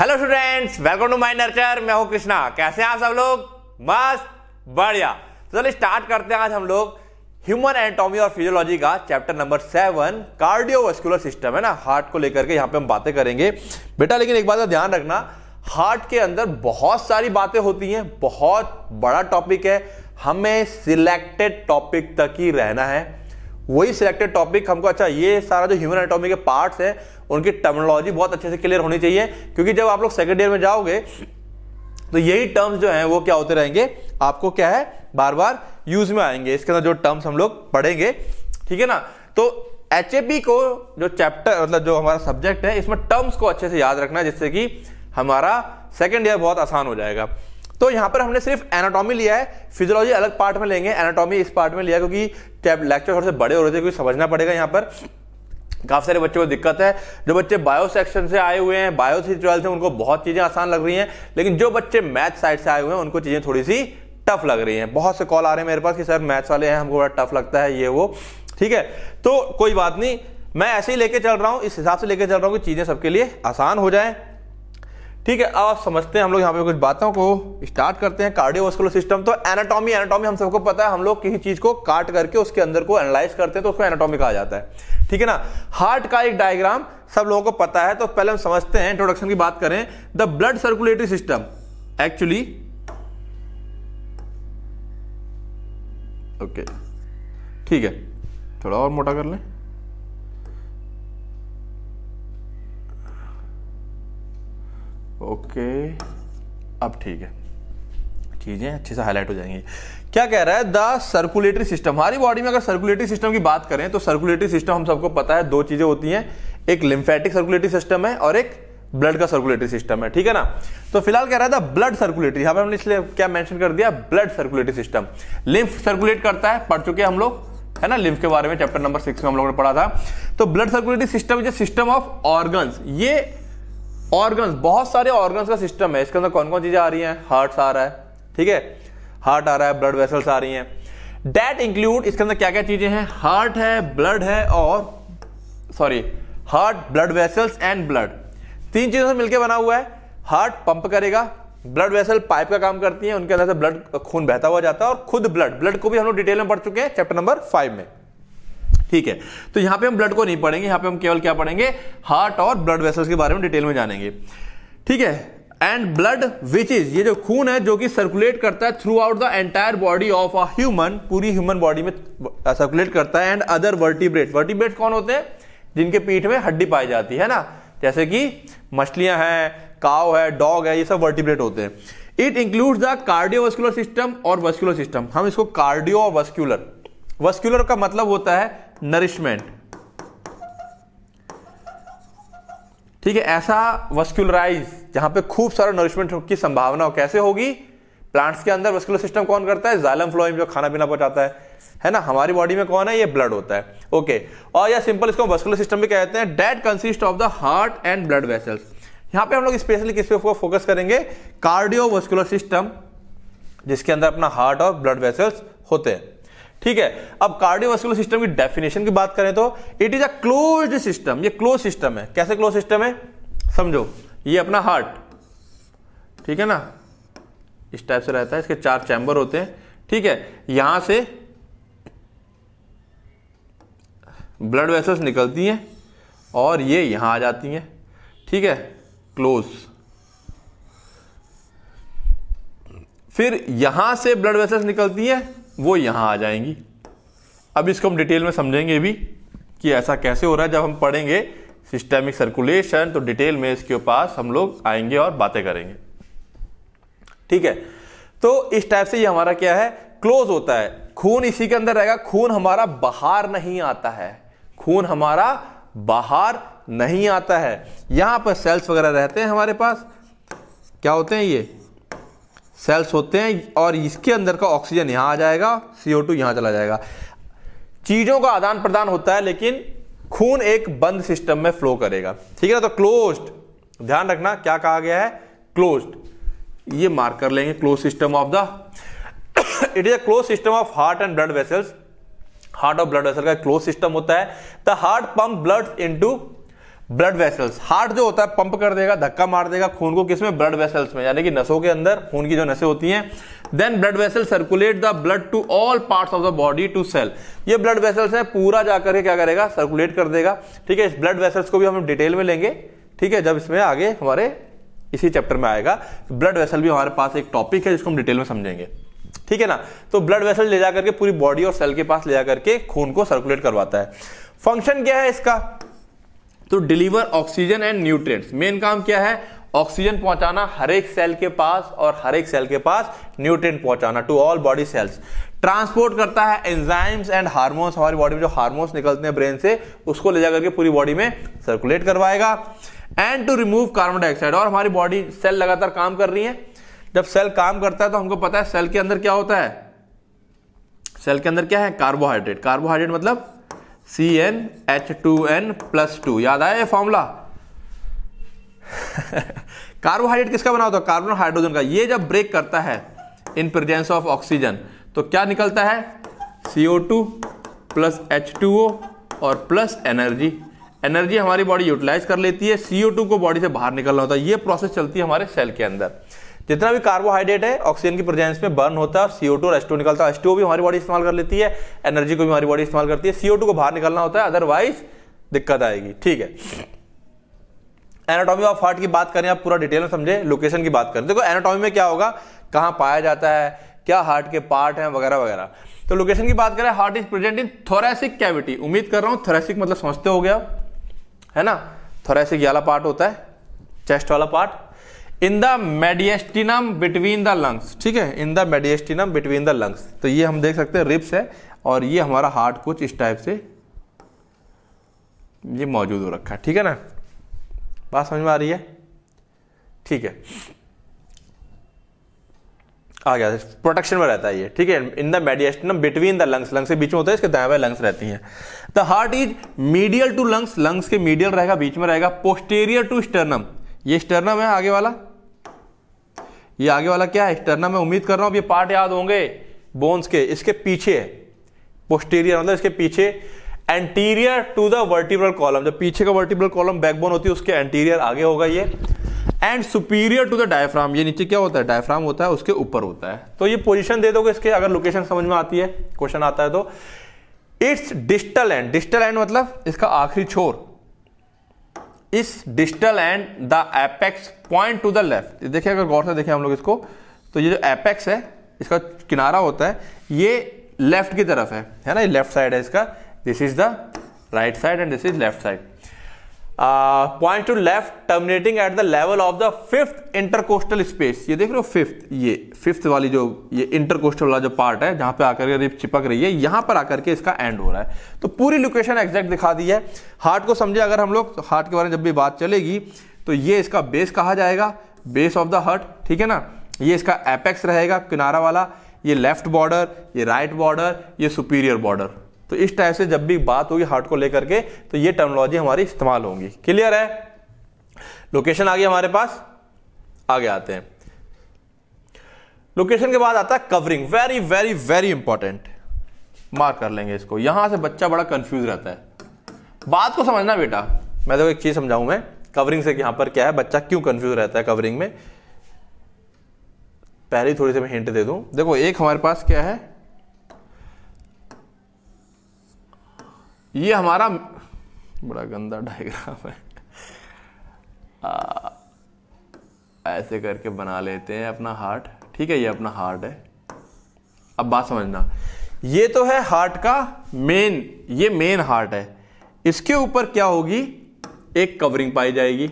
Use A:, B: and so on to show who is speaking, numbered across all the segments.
A: Hello students welcome to my nurture मैं हूं कृष्णा कैसे हैं आप सब लोग मस्त बढ़िया तो चलिए स्टार्ट करते हैं आज हम लोग ह्यूमन एनाटॉमी और फिजियोलॉजी का chapter number seven cardiovascular system है ना हार्ट को लेकर के यहाँ पे हम बातें करेंगे बेटा लेकिन एक बात का ध्यान रखना हार्ट के अंदर बहुत सारी बातें होती हैं बहुत बड़ा टॉपिक है हमें सिलेक्टेड टॉपिक तक ही रहना है वही सिलेक्टेड टॉपिक हमको अच्छा ये सारा जो ह्यूमन एनाटॉमी के पार्ट्स हैं उनकी टर्मिनोलॉजी बहुत अच्छे से क्लियर होनी चाहिए क्योंकि जब आप लोग सेकेंड ईयर में जाओगे तो यही टर्म्स जो हैं वो क्या होते रहेंगे आपको क्या है बार बार यूज में आएंगे इसके अंदर जो टर्म्स हम लोग पढ़ेंगे ठीक है ना तो एच को जो चैप्टर मतलब जो हमारा सब्जेक्ट है इसमें टर्म्स को अच्छे से याद रखना जिससे कि हमारा सेकेंड ईयर बहुत आसान हो जाएगा तो यहाँ पर हमने सिर्फ एनाटॉमी लिया है फिजियोलॉजी अलग पार्ट में लेंगे एनाटॉमी इस पार्ट में लिया क्योंकि लेक्चर थोड़े से बड़े हो रहे थे क्योंकि समझना पड़ेगा यहाँ पर काफ़ी सारे बच्चों को दिक्कत है जो बच्चे बायो सेक्शन से आए हुए हैं बायो से ट्वेल्थ से उनको बहुत चीज़ें आसान लग रही हैं लेकिन जो बच्चे मैथ साइड से आए हुए हैं उनको चीज़ें थोड़ी सी टफ लग रही हैं बहुत से कॉल आ रहे हैं मेरे पास कि सर मैथ्स वाले हैं हमको बड़ा टफ लगता है ये वो ठीक है तो कोई बात नहीं मैं ऐसे ही लेके चल रहा हूँ इस हिसाब से लेके चल रहा हूँ कि चीज़ें सबके लिए आसान हो जाए ठीक है अब आप समझते हैं हम लोग यहाँ पे कुछ बातों को स्टार्ट करते हैं कार्डियोवास्कुलर सिस्टम तो एनाटॉमी एनाटॉमी हम सबको पता है हम लोग किसी चीज को काट करके उसके अंदर को एनालाइज करते हैं तो उसको एनाटॉमी कहा जाता है ठीक है ना हार्ट का एक डायग्राम सब लोगों को पता है तो पहले हम समझते हैं इंट्रोडक्शन की बात करें the blood circulatory system actually okay ठीक है थोड़ा और मोटा कर लें ओके अब ठीक है चीज़ें अच्छे से हाईलाइट हो जाएंगी क्या कह रहा है द सर्कुलेटरी सिस्टम हमारी बॉडी में अगर सर्कुलेटरी सिस्टम की बात करें तो सर्कुलेटरी सिस्टम हम सबको पता है दो चीजें होती हैं एक लिम्फेटिक सर्कुलेटरी सिस्टम है और एक ब्लड का सर्कुलेटरी सिस्टम है ठीक है ना तो फिलहाल कह रहा है ब्लड सर्कुलेटरी यहाँ पर हमने इसलिए क्या मेंशन कर दिया blood circulatory system lymph circulate करता है पढ़ चुके हम लोग है ना लिम्फ के बारे में चैप्टर नंबर सिक्स में हम लोगों ने पढ़ा था तो blood circulatory system is system of organs ये ऑर्गन्स बहुत सारे ऑर्गन्स का सिस्टम है इसके अंदर कौन कौन चीजें आ रही हैं हार्ट आ रहा है ठीक है हार्ट आ रहा है ब्लड वेसल्स आ रही हैं डेट इंक्लूड इसके अंदर क्या क्या चीज़ें हैं हार्ट है ब्लड है और sorry heart blood vessels and blood तीन चीज़ों से मिलकर बना हुआ है हार्ट पंप करेगा ब्लड वेसल पाइप का काम करती है उनके अंदर से ब्लड खून बहता हुआ जाता है और खुद ब्लड ब्लड को भी हम लोग डिटेल में पढ़ चुके हैं चैप्टर नंबर फाइव में ठीक है तो यहां पे हम ब्लड को नहीं पढ़ेंगे यहां पे हम केवल क्या पढ़ेंगे हार्ट और ब्लड वेसल्स के बारे में डिटेल में जानेंगे ठीक है एंड ब्लड विच इज ये जो खून है जो कि सर्कुलेट करता है throughout the entire body of a human पूरी ह्यूमन बॉडी में सर्कुलेट करता है एंड अदर वर्टिब्रेट वर्टिब्रेट कौन होते हैं जिनके पीठ में हड्डी पाई जाती है ना जैसे कि मछलियां हैं काव है डॉग है ये सब वर्टिब्रेट होते हैं it include the cardiovascular system और वस्कुलर सिस्टम हम इसको कार्डियो और वस्कुलर वस्कुलर का मतलब होता है नरिशमेंट ठीक है ऐसा वस्कुलराइज जहां पे खूब सारा नरिशमेंट की संभावना हो कैसे होगी प्लांट्स के अंदर वस्कुलर सिस्टम कौन करता है जालम फ्लोइम जो खाना पीना पहुंचाता है है ना हमारी बॉडी में कौन है ये ब्लड होता है ओके और या सिंपल इसको वस्कुलर सिस्टम भी कहते हैं that consist of the heart and blood vessels यहां पे हम लोग स्पेशली किस पे फोकस करेंगे कार्डियोवस्कुलर सिस्टम जिसके अंदर अपना हार्ट और ब्लड वेसल्स होते हैं ठीक है अब कार्डियोवास्कुलर सिस्टम की डेफिनेशन की बात करें तो it is a closed system ये क्लोज सिस्टम है कैसे क्लोज सिस्टम है समझो ये अपना हार्ट ठीक है ना इस टाइप से रहता है इसके चार चैंबर होते हैं ठीक है यहां से ब्लड वेसल्स निकलती हैं और ये यहां आ जाती हैं ठीक है क्लोज फिर यहां से ब्लड वेसल्स निकलती हैं वो यहाँ आ जाएंगी अब इसको हम डिटेल में समझेंगे भी कि ऐसा कैसे हो रहा है जब हम पढ़ेंगे सिस्टमिक सर्कुलेशन तो डिटेल में इसके पास हम लोग आएंगे और बातें करेंगे ठीक है तो इस टाइप से ये हमारा क्या है क्लोज होता है खून इसी के अंदर रहेगा खून हमारा बाहर नहीं आता है खून हमारा बाहर नहीं आता है यहां पर सेल्स वगैरह रहते हैं हमारे पास क्या होते हैं ये सेल्स होते हैं और इसके अंदर का ऑक्सीजन यहां आ जाएगा सीओ टू यहां चला जाएगा चीज़ों का आदान प्रदान होता है लेकिन खून एक बंद सिस्टम में फ्लो करेगा ठीक है ना तो क्लोज्ड ध्यान रखना क्या कहा गया है क्लोज्ड ये मार्क कर लेंगे close system of the it is a close system of heart and blood vessels heart और ब्लड वेसल का क्लोज सिस्टम होता है the heart pump blood into blood vessels heart जो होता है पंप कर देगा धक्का मार देगा खून को किसमें ब्लड वेसल्स में यानी कि नसों के अंदर खून की जो नसें होती हैं then blood vessel circulate the blood to all parts of the body to cell ये ब्लड वेसल्स है पूरा जाकर के क्या करेगा सर्कुलेट कर देगा ठीक है इस ब्लड वेसल्स को भी हम डिटेल में लेंगे ठीक है जब इसमें आगे हमारे इसी चैप्टर में आएगा ब्लड वेसल भी हमारे पास एक टॉपिक है जिसको हम डिटेल में समझेंगे ठीक है ना तो ब्लड वेसल ले जाकर के पूरी बॉडी और सेल के पास ले जाकर के खून को सर्कुलेट करवाता है फंक्शन क्या है इसका तो deliver oxygen and nutrients main काम क्या है ऑक्सीजन पहुंचाना हर एक सेल के पास और हर एक सेल के पास न्यूट्रिएंट पहुंचाना to all body cells transport करता है एंजाइम्स एंड हार्मोन्स हमारी बॉडी में जो हार्मोन्स निकलते हैं ब्रेन से उसको ले जाकर के पूरी बॉडी में सर्कुलेट करवाएगा and to remove carbon dioxide और हमारी बॉडी सेल लगातार काम कर रही है जब सेल काम करता है तो हमको पता है सेल के अंदर क्या होता है सेल के अंदर क्या है कार्बोहाइड्रेट कार्बोहाइड्रेट मतलब C N H two N plus two याद आया ये फॉर्मूला कार्बोहाइड्रेट किसका बना होता है कार्बन हाइड्रोजन का ये जब ब्रेक करता है इन प्रेजेंस ऑफ ऑक्सीजन तो क्या निकलता है CO two plus H two O और प्लस एनर्जी एनर्जी हमारी बॉडी यूटिलाइज कर लेती है सीओ टू को बॉडी से बाहर निकलना होता है ये प्रोसेस चलती है हमारे सेल के अंदर जितना भी कार्बोहाइड्रेट है ऑक्सीजन की प्रेजेंस में बर्न होता है और सीओ टू और एस्टो निकलता है एस्टो भी हमारी बॉडी इस्तेमाल कर लेती है एनर्जी को भी हमारी बॉडी इस्तेमाल करती है सीओ टू को बाहर निकलना होता है अदरवाइज दिक्कत आएगी ठीक है एनाटॉमी ऑफ हार्ट की बात करें आप पूरा डिटेल में समझे लोकेशन की बात करें देखो एनाटॉमी में क्या होगा कहाँ पाया जाता है क्या हार्ट के पार्ट हैं वगैरह वगैरह तो लोकेशन की बात करें heart is present in thoracic cavity उम्मीद कर रहा हूँ थोरेसिक मतलब समझते हो गया है ना थोरेसिक वाला पार्ट होता है चेस्ट वाला part in the mediastinum between the lungs ठीक है in the mediastinum between the lungs तो ये हम देख सकते हैं रिप्स है और ये हमारा हार्ट कुछ इस टाइप से ये मौजूद हो रखा है ठीक है ना बात समझ में आ रही है ठीक है आ गया प्रोटेक्शन में रहता है ये ठीक है in the mediastinum between the lungs lungs के बीच में होता है इसके दाएं बाएं लंग्स रहती हैं the heart is medial to lungs lungs के मीडियल रहेगा बीच में रहेगा पोस्टेरियर टू स्टर्नम ये स्टर्नम है आगे वाला ये आगे वाला क्या है एक्सटर्नम में उम्मीद कर रहा अब ये पार्ट याद होंगे बोन्स के इसके पीछे है मतलब इसके पीछे anterior to the vertebral column जो पीछे का वर्टिब्रल कॉलम बैकबोन होती है उसके एंटीरियर आगे होगा ये and superior to the diaphragm ये नीचे क्या होता है डायफ्राम होता है उसके ऊपर होता है तो ये पोजिशन दे दोगे इसके अगर लोकेशन समझ में आती है क्वेश्चन आता है तो it's digital and distal end मतलब इसका आखिरी छोर इस digital end the apex point to the left देखिए अगर गौर से देखें हम लोग इसको तो ये जो एपेक्स है इसका किनारा होता है ये लेफ्ट की तरफ है है ना ये लेफ्ट साइड है इसका this is the right side and this is left side point to left terminating at the level of the fifth intercostal space ये देख लो फिफ्थ ये फिफ्थ वाली जो ये इंटरकोस्टल वाला जो पार्ट है जहां पे आकर के चिपक रही है यहां पर आकर के इसका एंड हो रहा है तो पूरी लोकेशन एग्जैक्ट दिखा दी है हार्ट को समझे अगर हम लोग तो हार्ट के बारे में जब भी बात चलेगी तो ये इसका बेस कहा जाएगा बेस ऑफ द हट ठीक है ना ये इसका एपेक्स रहेगा किनारा वाला ये लेफ्ट बॉर्डर ये राइट बॉर्डर ये सुपीरियर बॉर्डर तो इस टाइप से जब भी बात होगी हार्ट को लेकर के तो ये टर्मोलॉजी हमारी इस्तेमाल होंगी क्लियर है लोकेशन आ गई हमारे पास आगे आते हैं लोकेशन के बाद आता है covering very very very important mark कर लेंगे इसको यहां से बच्चा बड़ा कंफ्यूज रहता है बात को समझना बेटा मैं तो एक चीज समझाऊं मैं कवरिंग से यहां पर क्या है बच्चा क्यों कंफ्यूज रहता है कवरिंग में पहले थोड़ी से मैं हिंट दे दूं देखो एक हमारे पास क्या है ये हमारा बड़ा गंदा डायग्राम है आ, ऐसे करके बना लेते हैं अपना हार्ट ठीक है ये अपना हार्ट है अब बात समझना ये तो है हार्ट का मेन ये मेन हार्ट है इसके ऊपर क्या होगी एक कवरिंग पाई जाएगी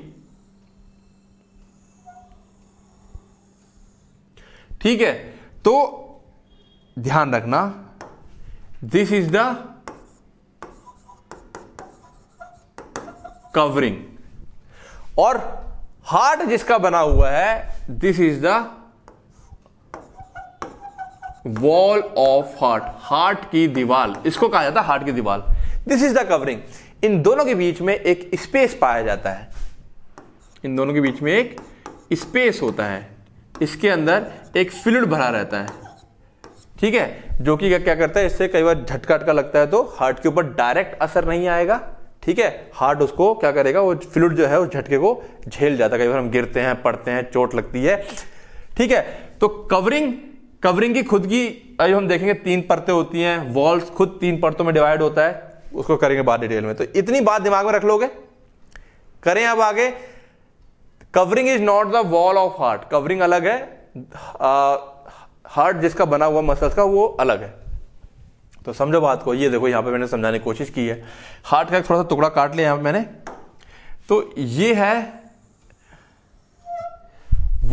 A: ठीक है तो ध्यान रखना दिस इज द कवरिंग और हार्ट जिसका बना हुआ है this is the wall of heart heart की दीवार इसको कहा जाता है हार्ट की दीवार दिस इज द कवरिंग इन दोनों के बीच में एक स्पेस पाया जाता है इन दोनों के बीच में एक स्पेस होता है इसके अंदर एक फ्लूड भरा रहता है ठीक है जो कि क्या करता है इससे कई बार झटका झटका लगता है तो हार्ट के ऊपर डायरेक्ट असर नहीं आएगा ठीक है हार्ट उसको क्या करेगा वो फ्लूड जो है उस झटके को झेल जाता है कई बार हम गिरते हैं पड़ते हैं चोट लगती है ठीक है तो कवरिंग कवरिंग की खुद की अभी हम देखेंगे तीन परतें होती हैं वॉल्स खुद तीन परतों में डिवाइड होता है उसको करेंगे बाद डिटेल में तो इतनी बात दिमाग में रख लोगे करें अब आगे covering is not the wall of heart covering अलग है हार्ट जिसका बना हुआ मसल्स का वो अलग है तो समझो बात को ये देखो यहां पे मैंने समझाने की कोशिश की है हार्ट का थोड़ा सा टुकड़ा काट लिया यहां पर मैंने तो ये है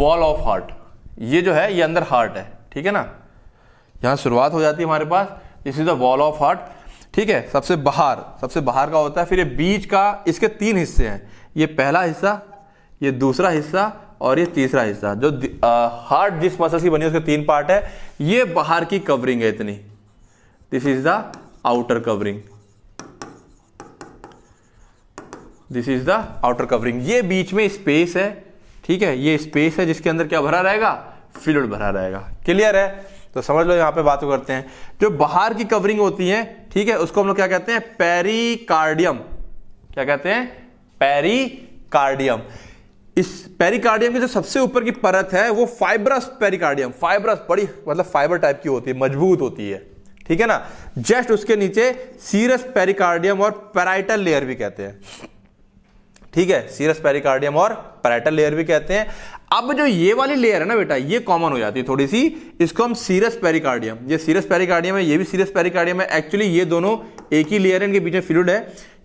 A: वॉल ऑफ हार्ट ये जो है ये अंदर हार्ट है ठीक है ना यहां शुरुआत हो जाती है हमारे पास this is the wall of heart ठीक है सबसे बाहर सबसे बाहर का होता है फिर ये बीच का इसके तीन हिस्से हैं ये पहला हिस्सा ये दूसरा हिस्सा और ये तीसरा हिस्सा जो हार्ट जिस मसल की बनी है उसके तीन पार्ट है ये बाहर की कवरिंग है इतनी this is the outer covering this is the outer covering ये बीच में स्पेस है ठीक है ये स्पेस है जिसके अंदर क्या भरा रहेगा फ्लूड भरा रहेगा क्लियर है तो समझ लो यहां पे बात करते हैं जो बाहर की कवरिंग होती है ठीक है उसको हम लोग क्या कहते हैं पेरिकार्डियम क्या कहते हैं पेरिकार्डियम इस पेरिकार्डियम की जो सबसे ऊपर की परत है वो फाइब्रस पेरिकार्डियम फाइब्रस बड़ी मतलब फाइबर टाइप की होती है मजबूत होती है ठीक है ना जस्ट उसके नीचे सीरस पेरिकार्डियम और पेराइटल लेयर भी कहते हैं ठीक है सीरस पेरिकार्डियम और पैरेटल लेयर भी कहते हैं अब जो ये वाली लेयर है ना बेटा ये कॉमन हो जाती है थोड़ी सी इसको हम सीरस पेरिकार्डियम ये सीरस पेरिकार्डियम है ये भी सीरस पेरिकार्डियम है एक्चुअली ये दोनों एक ही लेयर है इनके बीच में फ्लूड है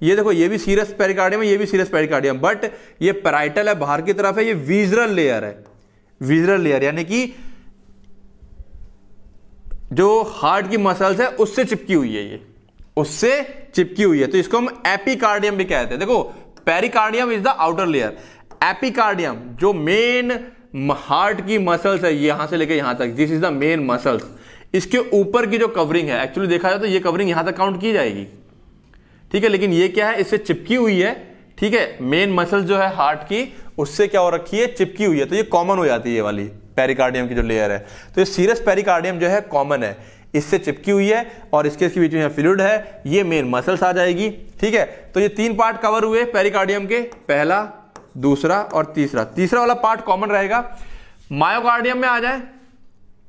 A: ये देखो ये भी सीरस पेरिकार्डियम है ये भी सीरस पेरिकार्डियम बट ये पैराइटल है बाहर की तरफ है ये विजरल लेयर है विजरल लेयर यानी कि जो हार्ट की मसल्स है उससे चिपकी हुई है ये उससे चिपकी हुई है तो इसको हम एपिकार्डियम भी कहते हैं देखो pericardium is the outer layer epicardium जो मेन हार्ट की मसल्स है यहां से लेकर यहां तक this is the main muscles इसके ऊपर की जो कवरिंग है एक्चुअली देखा जाए तो ये कवरिंग यहां तक काउंट की जाएगी ठीक है लेकिन ये क्या है इससे चिपकी हुई है ठीक है मेन मसल जो है हार्ट की उससे क्या हो रखी है चिपकी हुई है तो ये कॉमन हो जाती है ये वाली पेरिकार्डियम की जो लेयर है तो ये सीरियस पेरिकार्डियम जो है कॉमन है इससे चिपकी हुई है और इसके इसके बीच में फ्लूड है ये मेन मसल्स आ जाएगी ठीक है तो ये तीन पार्ट कवर हुए पेरिकार्डियम के पहला दूसरा और तीसरा तीसरा वाला पार्ट कॉमन रहेगा मायोकार्डियम में आ जाए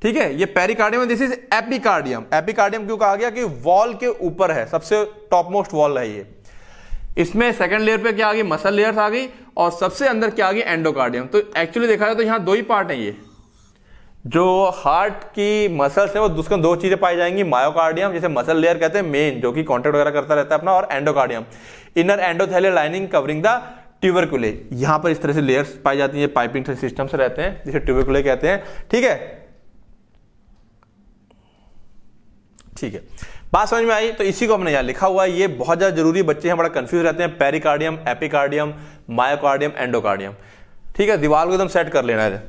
A: ठीक है ये pericardium this is epicardium epicardium क्यों कहा गया कि वॉल के ऊपर है सबसे टॉप मोस्ट वॉल है ये इसमें सेकंड लेयर पे क्या आ गई मसल लेयर्स आ गई और सबसे अंदर क्या आ गई एंडोकार्डियम तो एक्चुअली देखा जाए तो यहां दो ही पार्ट है ये जो हार्ट की मसल्स है वो दुष्कन दो चीजें पाई जाएंगी मायोकार्डियम जिसे मसल लेयर कहते हैं मेन जो कि कॉन्टेक्ट वगैरह करता रहता है अपना और endocardium inner endothelial lining covering the tubercle यहां पर इस तरह से लेयर्स पाई जाती है पाइपिंग सिस्टम से रहते हैं जिसे ट्यूबरकुले कहते हैं ठीक है ठीक है बात समझ में आई तो इसी को हमने यहाँ लिखा हुआ है ये बहुत ज़्यादा जरूरी बच्चे हैं बड़ा कंफ्यूज रहते हैं पेरिकार्डियम एपिकार्डियम मायोकार्डियम एंडोकार्डियम ठीक है दीवार को एकदम सेट कर लेना है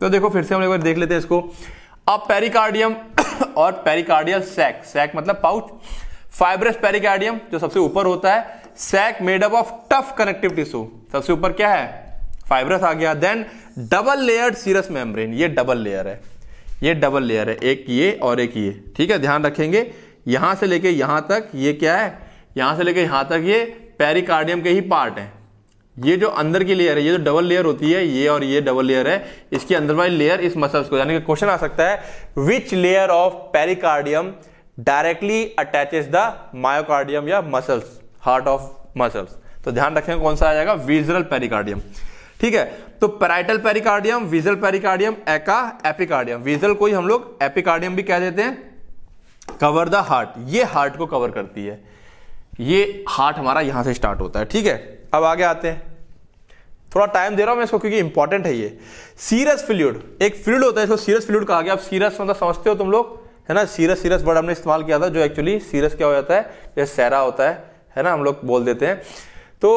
A: तो देखो फिर से हम एक बार देख लेते हैं इसको अब पेरिकार्डियम और पेरिकार्डियल सैक सैक मतलब पाउच फाइब्रस पेरिकार्डियम जो सबसे ऊपर होता है sac made up of tough connective tissue सबसे ऊपर क्या है फाइब्रस आ गया then double layered serous membrane ये डबल लेयर है ये डबल लेयर है एक ये और एक ये ठीक है ध्यान रखेंगे यहां से लेके यहां तक ये क्या है यहां से लेके यहां तक ये पेरिकार्डियम के ही पार्ट है ये जो अंदर की लेयर है ये जो डबल लेयर होती है ये और ये डबल लेयर है इसके अंदर वाली लेयर इस मसल्स को यानी कि क्वेश्चन आ सकता है which layer of pericardium directly attaches the myocardium या मसल्स हार्ट ऑफ मसल्स तो ध्यान रखें कौन सा आ जाएगा विजरल पेरिकार्डियम ठीक है तो parietal pericardium visceral pericardium aka epicardium visceral को ही हम लोग एपिकार्डियम भी कह देते हैं कवर द हार्ट ये हार्ट को कवर करती है ये हार्ट हमारा यहां से स्टार्ट होता है ठीक है अब आगे आते हैं थोड़ा टाइम दे रहा हूं मैं इसको क्योंकि इंपॉर्टेंट है ये सीरस फ्लूड एक फ्लूड होता है इसको सीरस फ्लूड कहा गया आप सीरस मतलब समझते हो तुम लोग है ना सीरस सीरस वर्ड हमने इस्तेमाल किया था जो एक्चुअली सीरस क्या हो जाता है जैसे सहरा होता है है ना हम लोग बोल देते हैं तो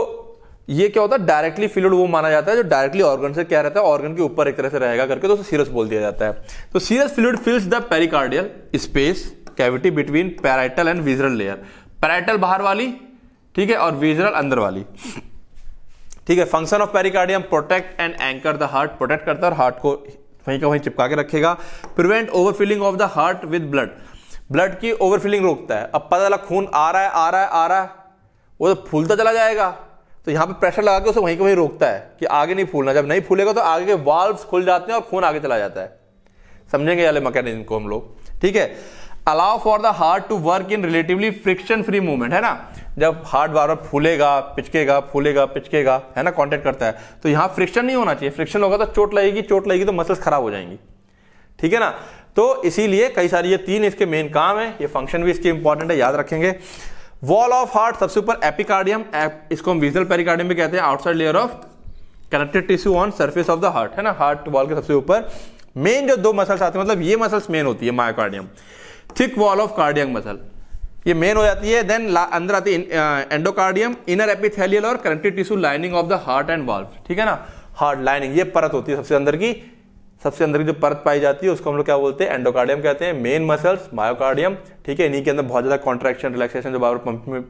A: ये क्या होता है डायरेक्टली फ्लूड वो माना जाता है जो डायरेक्टली ऑर्गन से क्या रहता है ऑर्गन के ऊपर एक तरह से रहेगा करके तो उसे सीरस बोल दिया जाता है तो serous fluid fills the pericardial space cavity between parietal and visceral layer parietal बाहर वाली ठीक है और विजरल अंदर वाली ठीक है function of pericardium protect and anchor the heart protect करता है और हार्ट को वहीं का वहीं चिपका के रखेगा prevent overfilling of the heart with blood blood की ओवरफिलिंग रोकता है अब पता चला खून आ रहा है आ रहा है आ रहा है वो तो फूलता चला जाएगा तो यहाँ पे प्रेशर लगा के उसे वहीं को वहीं रोकता है कि आगे नहीं फूलना जब नहीं फूलेगा तो आगे के वाल्व्स खुल जाते हैं और खून आगे चला जाता है समझेंगे वाले मैकेनिज्म को हम लोग ठीक है allow for the heart to work in relatively friction free movement है ना जब हार्ड बार बार फूलेगा पिचकेगा फूलेगा पिचकेगा है ना कॉन्टेक्ट करता है तो यहाँ फ्रिक्शन नहीं होना चाहिए फ्रिक्शन होगा तो चोट लगेगी चोट लगेगी तो मसल्स खराब हो जाएंगी ठीक है ना तो इसीलिए कई सारी ये तीन इसके मेन काम है ये फंक्शन भी इसके इंपॉर्टेंट है याद रखेंगे वॉल ऑफ हार्ट सबसे ऊपर एपिकार्डियम एप, इसको हम विजल पेरिकार्डियम भी कहते हैं outside layer of connected tissue on surface of the heart है ना हार्ट वॉल के सबसे ऊपर मेन जो दो मसल्स आते हैं मतलब ये मसल्स मेन होती है myocardium thick wall of cardium muscle ये मेन हो जाती है देन अंदर आती है एंडोकार्डियम इनर एपिथेलियल और connective tissue lining of the heart and valve ठीक है ना हार्ट लाइनिंग ये परत होती है सबसे अंदर की सबसे अंदर की जो परत पाई जाती है उसको हम लोग क्या बोलते हैं एंडोकार्डियम कहते हैं मेन मसल्स मायोकार्डियम ठीक है इन्हीं के अंदर बहुत ज़्यादा कॉन्ट्रेक्शन रिलैक्सेशन जो बाबर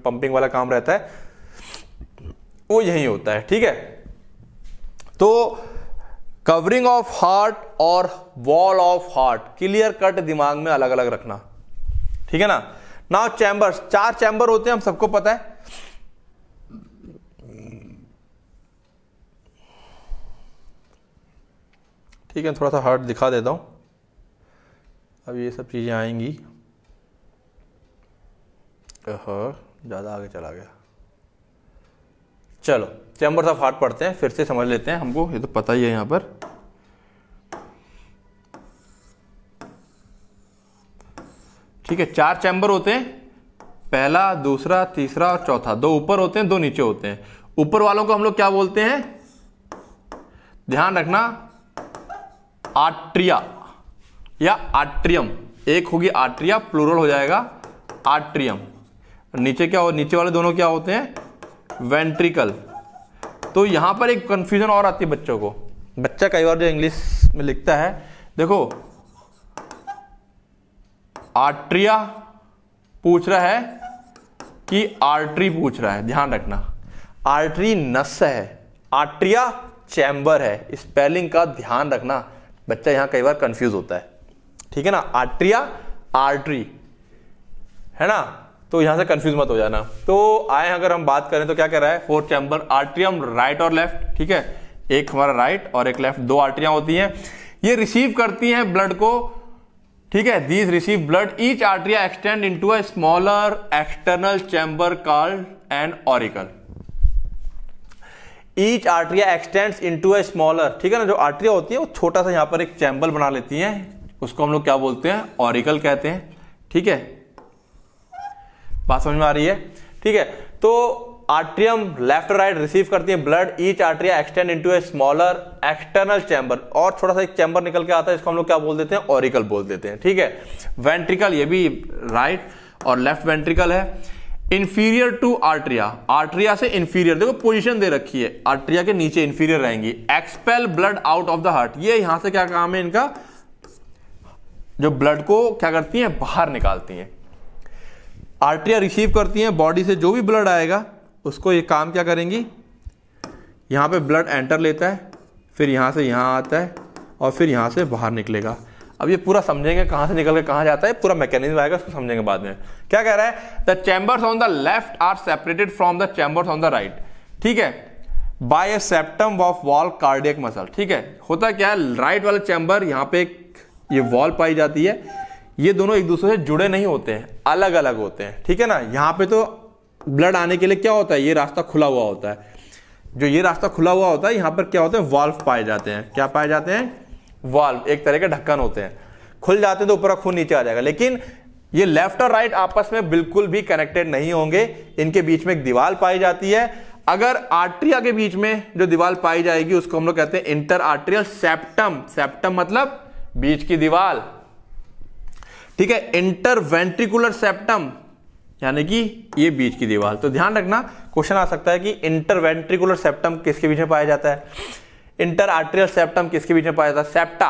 A: पंपिंग वाला काम रहता है वो यही होता है ठीक है तो कवरिंग ऑफ हार्ट और wall of heart clear cut दिमाग में अलग अलग रखना ठीक है ना नाउ चैम्बर्स चार चैंबर होते हैं हम सबको पता है ठीक है थोड़ा सा हार्ट दिखा देता हूँ अब ये सब चीज़ें आएंगी ज़्यादा आगे चला गया चलो चैम्बर्स ऑफ हार्ट पढ़ते हैं फिर से समझ लेते हैं हमको ये तो पता ही है यहाँ पर ठीक है चार चैम्बर होते हैं पहला दूसरा तीसरा और चौथा दो ऊपर होते हैं दो नीचे होते हैं ऊपर वालों को हम लोग क्या बोलते हैं ध्यान रखना आट्रिया या आट्रियम एक होगी आट्रिया प्लूरल हो जाएगा आट्रियम नीचे क्या हो नीचे वाले दोनों क्या होते हैं वेंट्रिकल तो यहां पर एक कंफ्यूजन और आती है बच्चों को बच्चा कई बार जो इंग्लिश में लिखता है देखो आर्ट्रिया पूछ रहा है कि आर्टरी पूछ रहा है ध्यान रखना आर्टरी नस है आर्ट्रिया चैम्बर है स्पेलिंग का ध्यान रखना बच्चा यहां कई बार कंफ्यूज होता है ठीक है ना आर्ट्रिया आर्टरी है ना तो यहां से कंफ्यूज मत हो जाना तो आए अगर हम बात करें तो क्या कह रहा है फोर चैम्बर आर्ट्रियम राइट और लेफ्ट ठीक है एक हमारा राइट और एक लेफ्ट दो आर्ट्रिया होती हैं ये रिसीव करती हैं ब्लड को ठीक है these receive blood each atria extend to a smaller external chamber called an auricle each atria extends to a smaller ठीक है ना जो आर्ट्रिया होती है वो छोटा सा यहां पर एक चैम्बल बना लेती है उसको हम लोग क्या बोलते हैं ऑरिकल कहते हैं ठीक है बात समझ में आ रही है ठीक है तो आर्ट्रियम लेफ्ट राइट रिसीव करती है blood each atria extend into a smaller external chamber और थोड़ा सा एक चैम्बर निकल के आता है इसको हम लोग क्या बोल देते हैं ऑरिकल बोल देते हैं ठीक है वेंट्रिकल ये भी राइट और लेफ्ट वेंट्रिकल है इन्फीरियर टू आर्ट्रिया आर्ट्रिया से इन्फीरियर देखो पोजीशन दे रखी है आर्ट्रिया के नीचे इंफीरियर रहेंगी expel blood out of the heart ये यहां से क्या काम है इनका जो ब्लड को क्या करती है बाहर निकालती है आर्ट्रिया रिसीव करती है बॉडी से जो भी ब्लड आएगा उसको ये काम क्या करेंगी यहाँ पे ब्लड एंटर लेता है फिर यहाँ से यहाँ आता है और फिर यहाँ से बाहर निकलेगा अब ये पूरा समझेंगे कहाँ से निकल के कहाँ जाता है पूरा मैकेनिज्म आएगा उसको समझेंगे बाद में क्या कह रहा है the chambers on the left are separated from the chambers on the right ठीक है by a septum of wall cardiac muscle ठीक है होता क्या है राइट वाला चैम्बर यहाँ पे एक ये वॉल पाई जाती है ये दोनों एक दूसरे से जुड़े नहीं होते हैं अलग अलग होते हैं ठीक है ना यहाँ पे तो ब्लड आने के लिए क्या होता है ये रास्ता खुला हुआ होता है जो ये रास्ता खुला हुआ होता है यहाँ पर क्या होता है वाल्व पाए जाते हैं क्या पाए जाते हैं वाल्व एक तरह के ढक्कन होते हैं खुल जाते हैं तो ऊपर खून नीचे आ जाएगा लेकिन ये लेफ्ट और राइट आपस में बिल्कुल भी कनेक्टेड नहीं होंगे इनके बीच में एक दीवार पाई जाती है अगर आर्ट्रिया के बीच में जो दीवार पाई जाएगी उसको हम लोग कहते हैं इंटर आर्ट्रियल सेप्टम सेप्टम मतलब बीच की दीवार ठीक है इंटर वेंट्रिकुलर सेप्टम यानी कि ये बीच की दीवार तो ध्यान रखना क्वेश्चन आ सकता है कि इंटरवेंट्रिकुलर सेप्टम किसके बीच में पाया जाता है इंटर आर्ट्रियल सेप्टम किसके बीच में पाया जाता है सेप्टा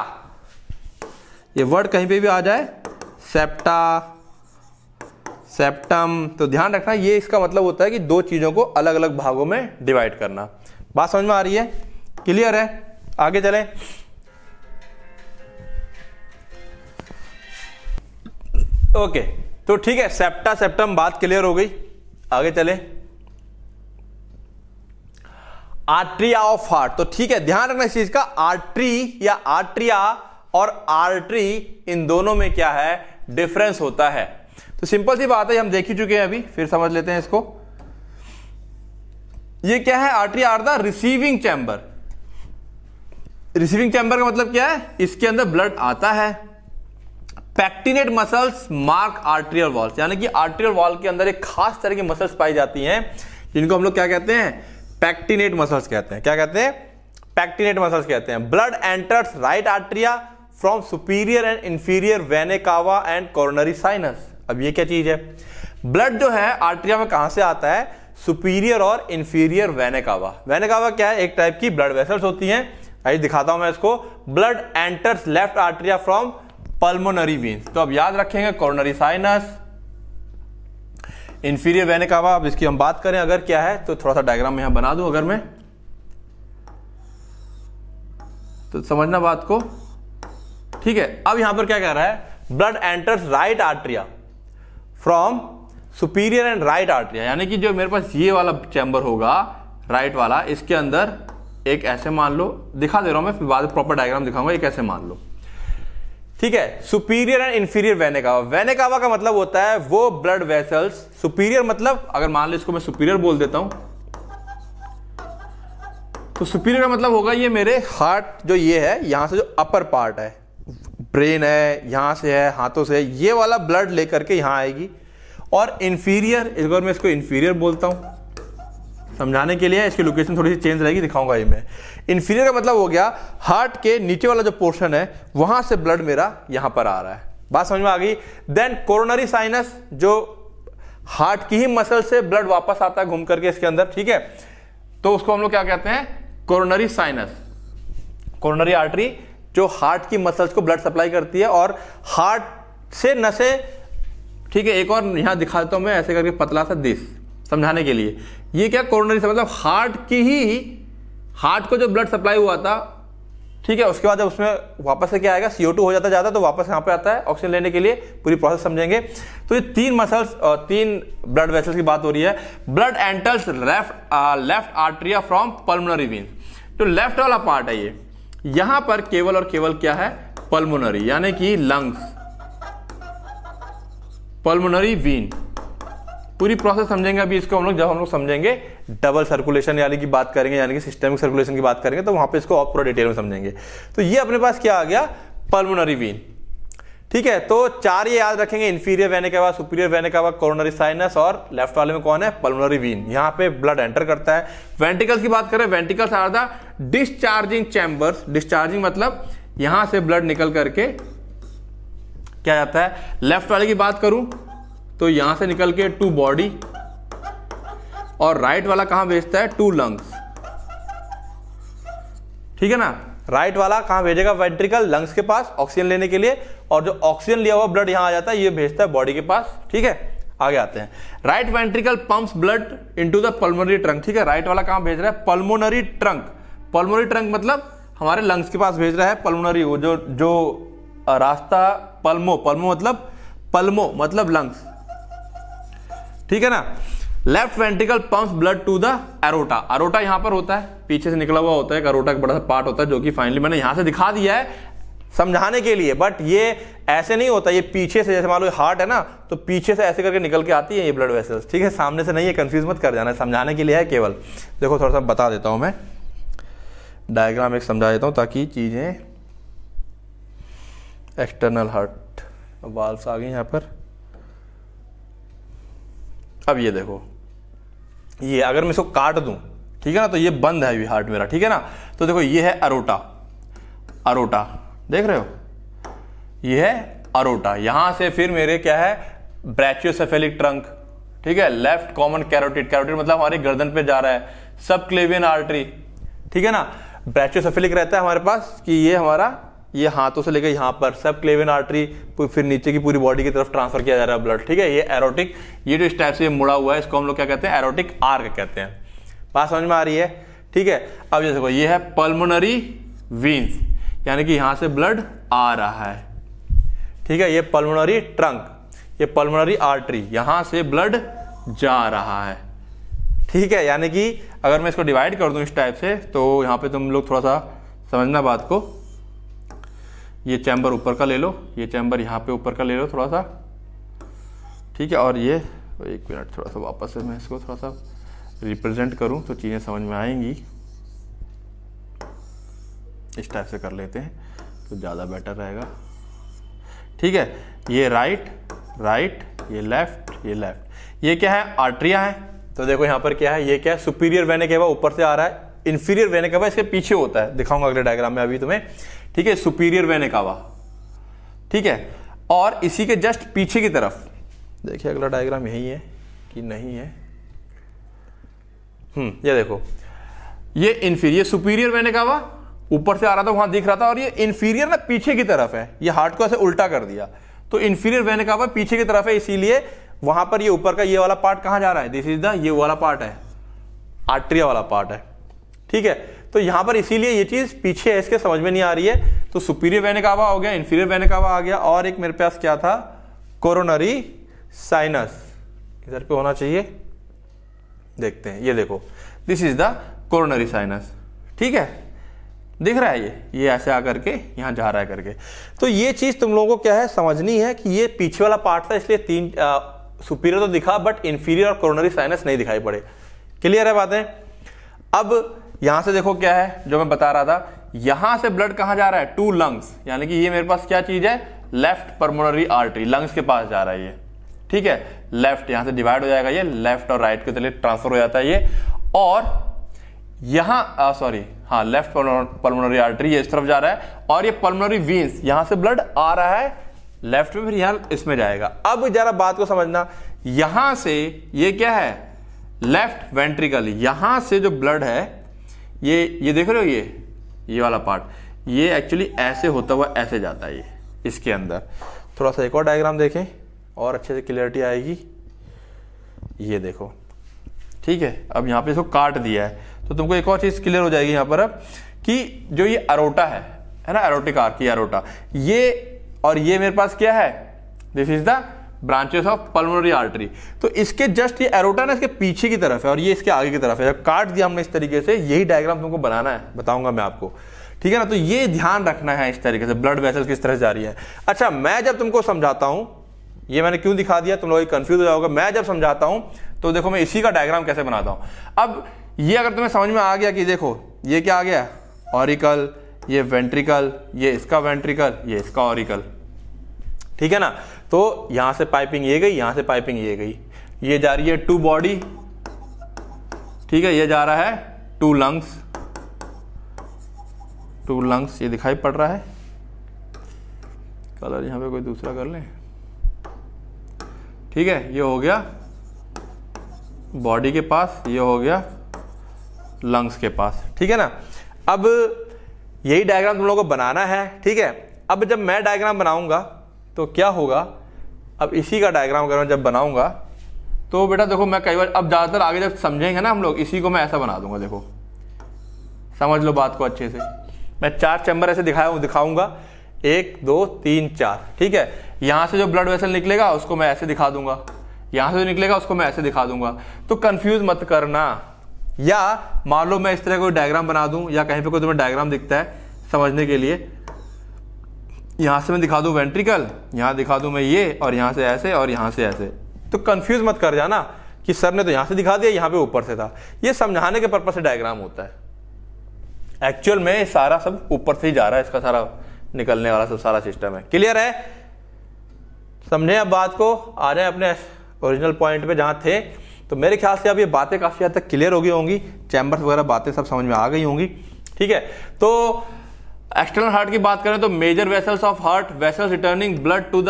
A: ये वर्ड कहीं पे भी आ जाए सेप्टा सेप्टम तो ध्यान रखना ये इसका मतलब होता है कि दो चीज़ों को अलग अलग भागों में डिवाइड करना बात समझ में आ रही है क्लियर है आगे चले ओके okay. तो ठीक है सेप्टा सेप्टम बात क्लियर हो गई आगे चले आर्ट्रिया ऑफ हार्ट तो ठीक है ध्यान रखना इस चीज का आर्ट्री या आर्ट्रिया और आर्ट्री इन दोनों में क्या है डिफरेंस होता है तो सिंपल सी बात है हम देख ही चुके हैं अभी फिर समझ लेते हैं इसको ये क्या है atria are the receiving chamber receiving chamber का मतलब क्या है इसके अंदर ब्लड आता है pectinate muscles mark atrial walls यानी कि आर्ट्रियल वॉल के अंदर एक खास तरह की मसल्स पाई जाती हैं जिनको हम लोग क्या कहते हैं पैक्टिनेट मसल्स कहते हैं क्या कहते हैं पैक्टिनेट मसल्स कहते हैं blood enters right atria from superior and inferior vena cava and coronary sinus अब ये क्या चीज है ब्लड जो है आर्ट्रिया में कहां से आता है सुपीरियर और इंफीरियर वेनेकावा वेनेकावा क्या है एक टाइप की ब्लड वेसल्स होती हैं आइए दिखाता हूं मैं इसको blood enters left atria from pulmonary veins तो अब याद रखेंगे कॉर्नरी साइनस इंफीरियर वेने का अब इसकी हम बात करें अगर क्या है तो थोड़ा सा डायग्राम यहां बना दूं अगर मैं तो समझना बात को ठीक है अब यहां पर क्या कह रहा है blood enters right atria from superior and right atria यानी कि जो मेरे पास ये वाला चैम्बर होगा राइट वाला इसके अंदर एक ऐसे मान लो दिखा दे रहा हूं मैं फिर बाद प्रॉपर डायग्राम दिखाऊंगा एक ऐसे मान लो ठीक है superior and inferior vena cava vena cava का मतलब होता है वो ब्लड वेसल्स सुपीरियर मतलब अगर मान लो इसको मैं सुपीरियर बोल देता हूं तो सुपीरियर का मतलब होगा ये मेरे हार्ट जो ये है यहां से जो अपर पार्ट है ब्रेन है यहां से है हाथों से है ये वाला ब्लड लेकर के यहां आएगी और इन्फीरियर इस बार मैं इसको इन्फीरियर बोलता हूं समझाने के लिए इसकी लोकेशन थोड़ी सी चेंज रहेगी दिखाऊंगा ये मैं इन्फीरियर का मतलब हो गया हार्ट के नीचे वाला जो पोर्शन है वहां से ब्लड मेरा यहां पर आ रहा है बात समझ में आ गई देन कोरोनरी साइनस जो हार्ट की ही मसल से ब्लड वापस आता है घूम करके इसके अंदर ठीक है तो उसको हम लोग क्या कहते हैं कोरोनरी साइनस कोरोनरी आर्टरी जो हार्ट की मसल्स को ब्लड सप्लाई करती है और हार्ट से नसें ठीक है एक और यहां दिखा देता हूँ मैं ऐसे करके पतला सा दिस समझाने के लिए ये क्या कोरोनरी मतलब हार्ट की ही हार्ट को जो ब्लड सप्लाई हुआ था ठीक है उसके बाद उसमें वापस से क्या आएगा सीओ हो जाता ज़्यादा तो वापस यहाँ पे आता है ऑक्सीजन लेने के लिए पूरी प्रोसेस समझेंगे तो ये तीन मसल्स तीन ब्लड वेसल्स की बात हो रही है blood enters left left atria from pulmonary vein तो लेफ्ट वाला पार्ट है ये यहां पर केवल और केवल क्या है पल्मोनरी यानी कि लंग्स पल्मोनरी वीन पूरी प्रोसेस समझेंगे अभी इसको हम लोग जब हम लोग समझेंगे डबल सर्कुलेशन यानी कि बात करेंगे यानी कि सिस्टमिक सर्कुलेशन की बात करेंगे तो वहां पे इसको और पूरा डिटेल में समझेंगे तो ये अपने पास क्या आ गया पल्मोनरी वीन ठीक है तो चार ये याद रखेंगे इन्फीरियर वेने के बाद सुपीरियर वेने के बाद कोरोनरी साइनस और लेफ्ट वाले में कौन है पल्मोनरी वीन यहाँ पे ब्लड एंटर करता है वेंटिकल्स की बात करें ventricles are the discharging chambers discharging मतलब यहां से ब्लड निकल करके क्या जाता है लेफ्ट वाले की बात करूं तो यहां से निकल के टू बॉडी और राइट वाला कहां भेजता है टू लंग्स ठीक है ना राइट वाला कहां भेजेगा वेंट्रिकल लंग्स के पास ऑक्सीजन लेने के लिए और जो ऑक्सीजन लिया हुआ ब्लड यहां आ जाता है ये भेजता है बॉडी के पास ठीक है आगे आते हैं right ventricle pumps blood into the pulmonary trunk ठीक है राइट वाला कहां भेज रहा है पल्मोनरी ट्रंक पल्मोनरी ट्रंक मतलब हमारे लंग्स के पास भेज रहा है पल्मोनरी वो जो जो रास्ता पल्मो पल्मो मतलब पल्मो मतलब लंग्स ठीक है ना left ventricle pump blood to the aorta aorta यहां पर होता है पीछे से निकला हुआ होता है एक का बड़ा सा पार्ट होता है जो कि फाइनली मैंने यहां से दिखा दिया है समझाने के लिए बट ये ऐसे नहीं होता ये पीछे से जैसे मान लो हार्ट है ना तो पीछे से ऐसे करके निकल के आती है ये ब्लड वेसल्स ठीक है सामने से नहीं है कंफ्यूज मत कर जाना समझाने के लिए है केवल देखो थोड़ा सा बता देता हूं मैं डायग्राम एक समझा देता हूं ताकि चीज़ें एक्सटर्नल हार्ट वाल्व्स आ गई यहां पर अब ये देखो ये अगर मैं इसको काट दूं ठीक है ना तो ये बंद है हार्ट मेरा ठीक है ना तो देखो ये है अरोटा अरोटा देख रहे हो ये है अरोटा यहां से फिर मेरे क्या है ब्रैचियोसेफेलिक ट्रंक ठीक है लेफ्ट कॉमन कैरोटिड कैरोटिड मतलब हमारे गर्दन पे जा रहा है सब क्लेवियन आर्टरी ठीक है ना ब्रैचियोसेफेलिक रहता है हमारे पास कि ये हमारा ये हाथों से लेकर यहाँ पर सब क्लेविन आर्टरी फिर नीचे की पूरी बॉडी की तरफ ट्रांसफर किया जा रहा है ब्लड ठीक है ये एरोटिक ये जो स्टेप से मुड़ा हुआ है इसको हम लोग क्या कहते हैं एरोटिक आर्क कहते हैं बात समझ में आ रही है ठीक है अब जैसे ये है पल्मोनरी वीन्स यानी कि यहाँ से ब्लड आ रहा है ठीक है ये पल्मोनरी ट्रंक ये पल्मोनरी आर्टरी यहाँ से ब्लड जा रहा है ठीक है यानी कि अगर मैं इसको डिवाइड कर दूं इस टाइप से तो यहाँ पे तुम लोग थोड़ा सा समझना बात को ये चैम्बर ऊपर का ले लो ये चैम्बर यहाँ पे ऊपर का ले लो थोड़ा सा ठीक है और ये एक मिनट थोड़ा सा वापस से मैं इसको थोड़ा सा रिप्रेजेंट करूँ तो चीज़ें समझ में आएंगी इस टाइप से कर लेते हैं तो ज़्यादा बेटर रहेगा ठीक है ये राइट राइट ये लेफ्ट ये लेफ्ट ये क्या है आर्ट्रिया है तो देखो यहाँ पर क्या है ये क्या है सुपीरियर वेने बाद ऊपर से आ रहा है इन्फीरियर वेने बाद इसके पीछे होता है दिखाऊंगा अगले डायग्राम में अभी तुम्हें ठीक है सुपीरियर निकावा ठीक है और इसी के जस्ट पीछे की तरफ देखिए अगला डायग्राम यही है कि नहीं है हम्म ये देखो ये इंफीरियर सुपीरियर निकावा ऊपर से आ रहा था वहां दिख रहा था और ये इंफीरियर ना पीछे की तरफ है ये हार्ट को ऐसे उल्टा कर दिया तो इन्फीरियर निकावा पीछे की तरफ है इसीलिए वहां पर ये ऊपर का ये वाला पार्ट कहां जा रहा है दिस इज द ये वाला पार्ट है आर्ट्रिया वाला पार्ट है ठीक है तो यहां पर इसीलिए ये चीज़ पीछे है इसके समझ में नहीं आ रही है तो सुपीरियर वेनिकावा हो गया इन्फीरियर वेनिकावा आ गया और एक मेरे पास क्या था कोरोनरी साइनस इधर पे होना चाहिए देखते हैं ये देखो this is the coronary sinus ठीक है दिख रहा है ये ये ऐसे आकर के यहां जा रहा है करके तो ये चीज़ तुम लोगों को क्या है समझनी है कि ये पीछे वाला पार्ट था इसलिए तीन सुपीरियर तो दिखा बट इंफीरियर और कोरोनरी साइनस नहीं दिखाई पड़े क्लियर है बातें अब यहां से देखो क्या है जो मैं बता रहा था यहां से ब्लड कहां जा रहा है टू लंग्स यानी कि ये मेरे पास क्या चीज है लेफ्ट परमोनरी आर्टरी लंग्स के पास जा रहा है ये ठीक है लेफ्ट यहां से डिवाइड हो जाएगा ये लेफ्ट और राइट के चलिए ट्रांसफर हो जाता है ये और यहां सॉरी हाँ लेफ्ट पल्मोनरी आर्टरी ये इस तरफ जा रहा है और ये पल्मोनरी वीन्स यहां से ब्लड आ रहा है लेफ्ट में फिर यहां इसमें जाएगा अब जरा बात को समझना यहां से ये क्या है लेफ्ट वेंट्रिकल यहां से जो ब्लड है ये ये देख रहे हो ये ये वाला पार्ट ये एक्चुअली ऐसे होता हुआ ऐसे जाता है ये इसके अंदर थोड़ा सा एक और डायग्राम देखें और अच्छे से क्लियरिटी आएगी ये देखो ठीक है अब यहाँ पे इसको काट दिया है तो तुमको एक और चीज़ क्लियर हो जाएगी यहाँ पर अब कि जो ये अरोटा है है ना अरोटिक आर्क ये अरोटा ये और ये मेरे पास क्या है this is the branches of pulmonary artery तो इसके जस्ट ये एरोटा ना इसके पीछे की तरफ है और ये इसके आगे की तरफ है जब काट दिया हमने इस तरीके से यही डायग्राम तुमको बनाना है बताऊंगा मैं आपको ठीक है ना तो ये ध्यान रखना है इस तरीके से ब्लड वेसल्स किस तरह से जा रही है अच्छा मैं जब तुमको समझाता हूँ ये मैंने क्यों दिखा दिया तुम लोग कंफ्यूज हो जाओगे मैं जब समझाता हूँ तो देखो मैं इसी का डायग्राम कैसे बनाता हूँ अब ये अगर तुम्हें समझ में आ गया कि देखो ये क्या आ गया ऑरिकल ये वेंट्रिकल ये इसका वेंट्रिकल ये इसका ऑरिकल ठीक है ना तो यहां से पाइपिंग ये गई यहां से पाइपिंग ये गई ये जा रही है टू बॉडी ठीक है ये जा रहा है टू लंग्स टू लंग्स ये दिखाई पड़ रहा है कलर यहां पे कोई दूसरा कर लें ठीक है ये हो गया बॉडी के पास ये हो गया लंग्स के पास ठीक है ना अब यही डायग्राम तुम लोगों को बनाना है ठीक है अब जब मैं डायग्राम बनाऊंगा तो क्या होगा अब इसी का डायग्राम अगर मैं जब बनाऊंगा तो बेटा देखो मैं कई बार अब ज़्यादातर आगे जब समझेंगे ना हम लोग इसी को मैं ऐसा बना दूंगा देखो समझ लो बात को अच्छे से मैं चार चैम्बर ऐसे दिखाया दिखाऊंगा एक दो तीन चार ठीक है यहाँ से जो ब्लड वेसल निकलेगा उसको मैं ऐसे दिखा दूंगा यहाँ से जो निकलेगा उसको मैं ऐसे दिखा दूंगा तो कंफ्यूज मत करना या मान लो मैं इस तरह कोई डायग्राम बना दूं या कहीं पे कोई तुम्हें डायग्राम दिखता है समझने के लिए यहाँ से मैं दिखा दूँ वेंट्रिकल यहाँ दिखा दूँ मैं ये और यहाँ से ऐसे और यहाँ से ऐसे तो कन्फ्यूज़ मत कर जाना कि सर ने तो यहाँ से दिखा दिया यहाँ पे ऊपर से था ये समझाने के पर्पज़ से डायग्राम होता है एक्चुअल में सारा सब ऊपर से ही जा रहा है इसका सारा निकलने वाला सब सारा सिस्टम है क्लियर है समझे अब बात को आ जाए अपने ओरिजिनल पॉइंट पे जहाँ थे तो मेरे ख्याल से अब ये बातें काफ़ी हद तक क्लियर हो गई होंगी चैम्बर्स वगैरह बातें सब समझ में आ गई होंगी ठीक है तो एक्सटर्नल हार्ट की बात करें तो major vessels of heart vessels returning blood to the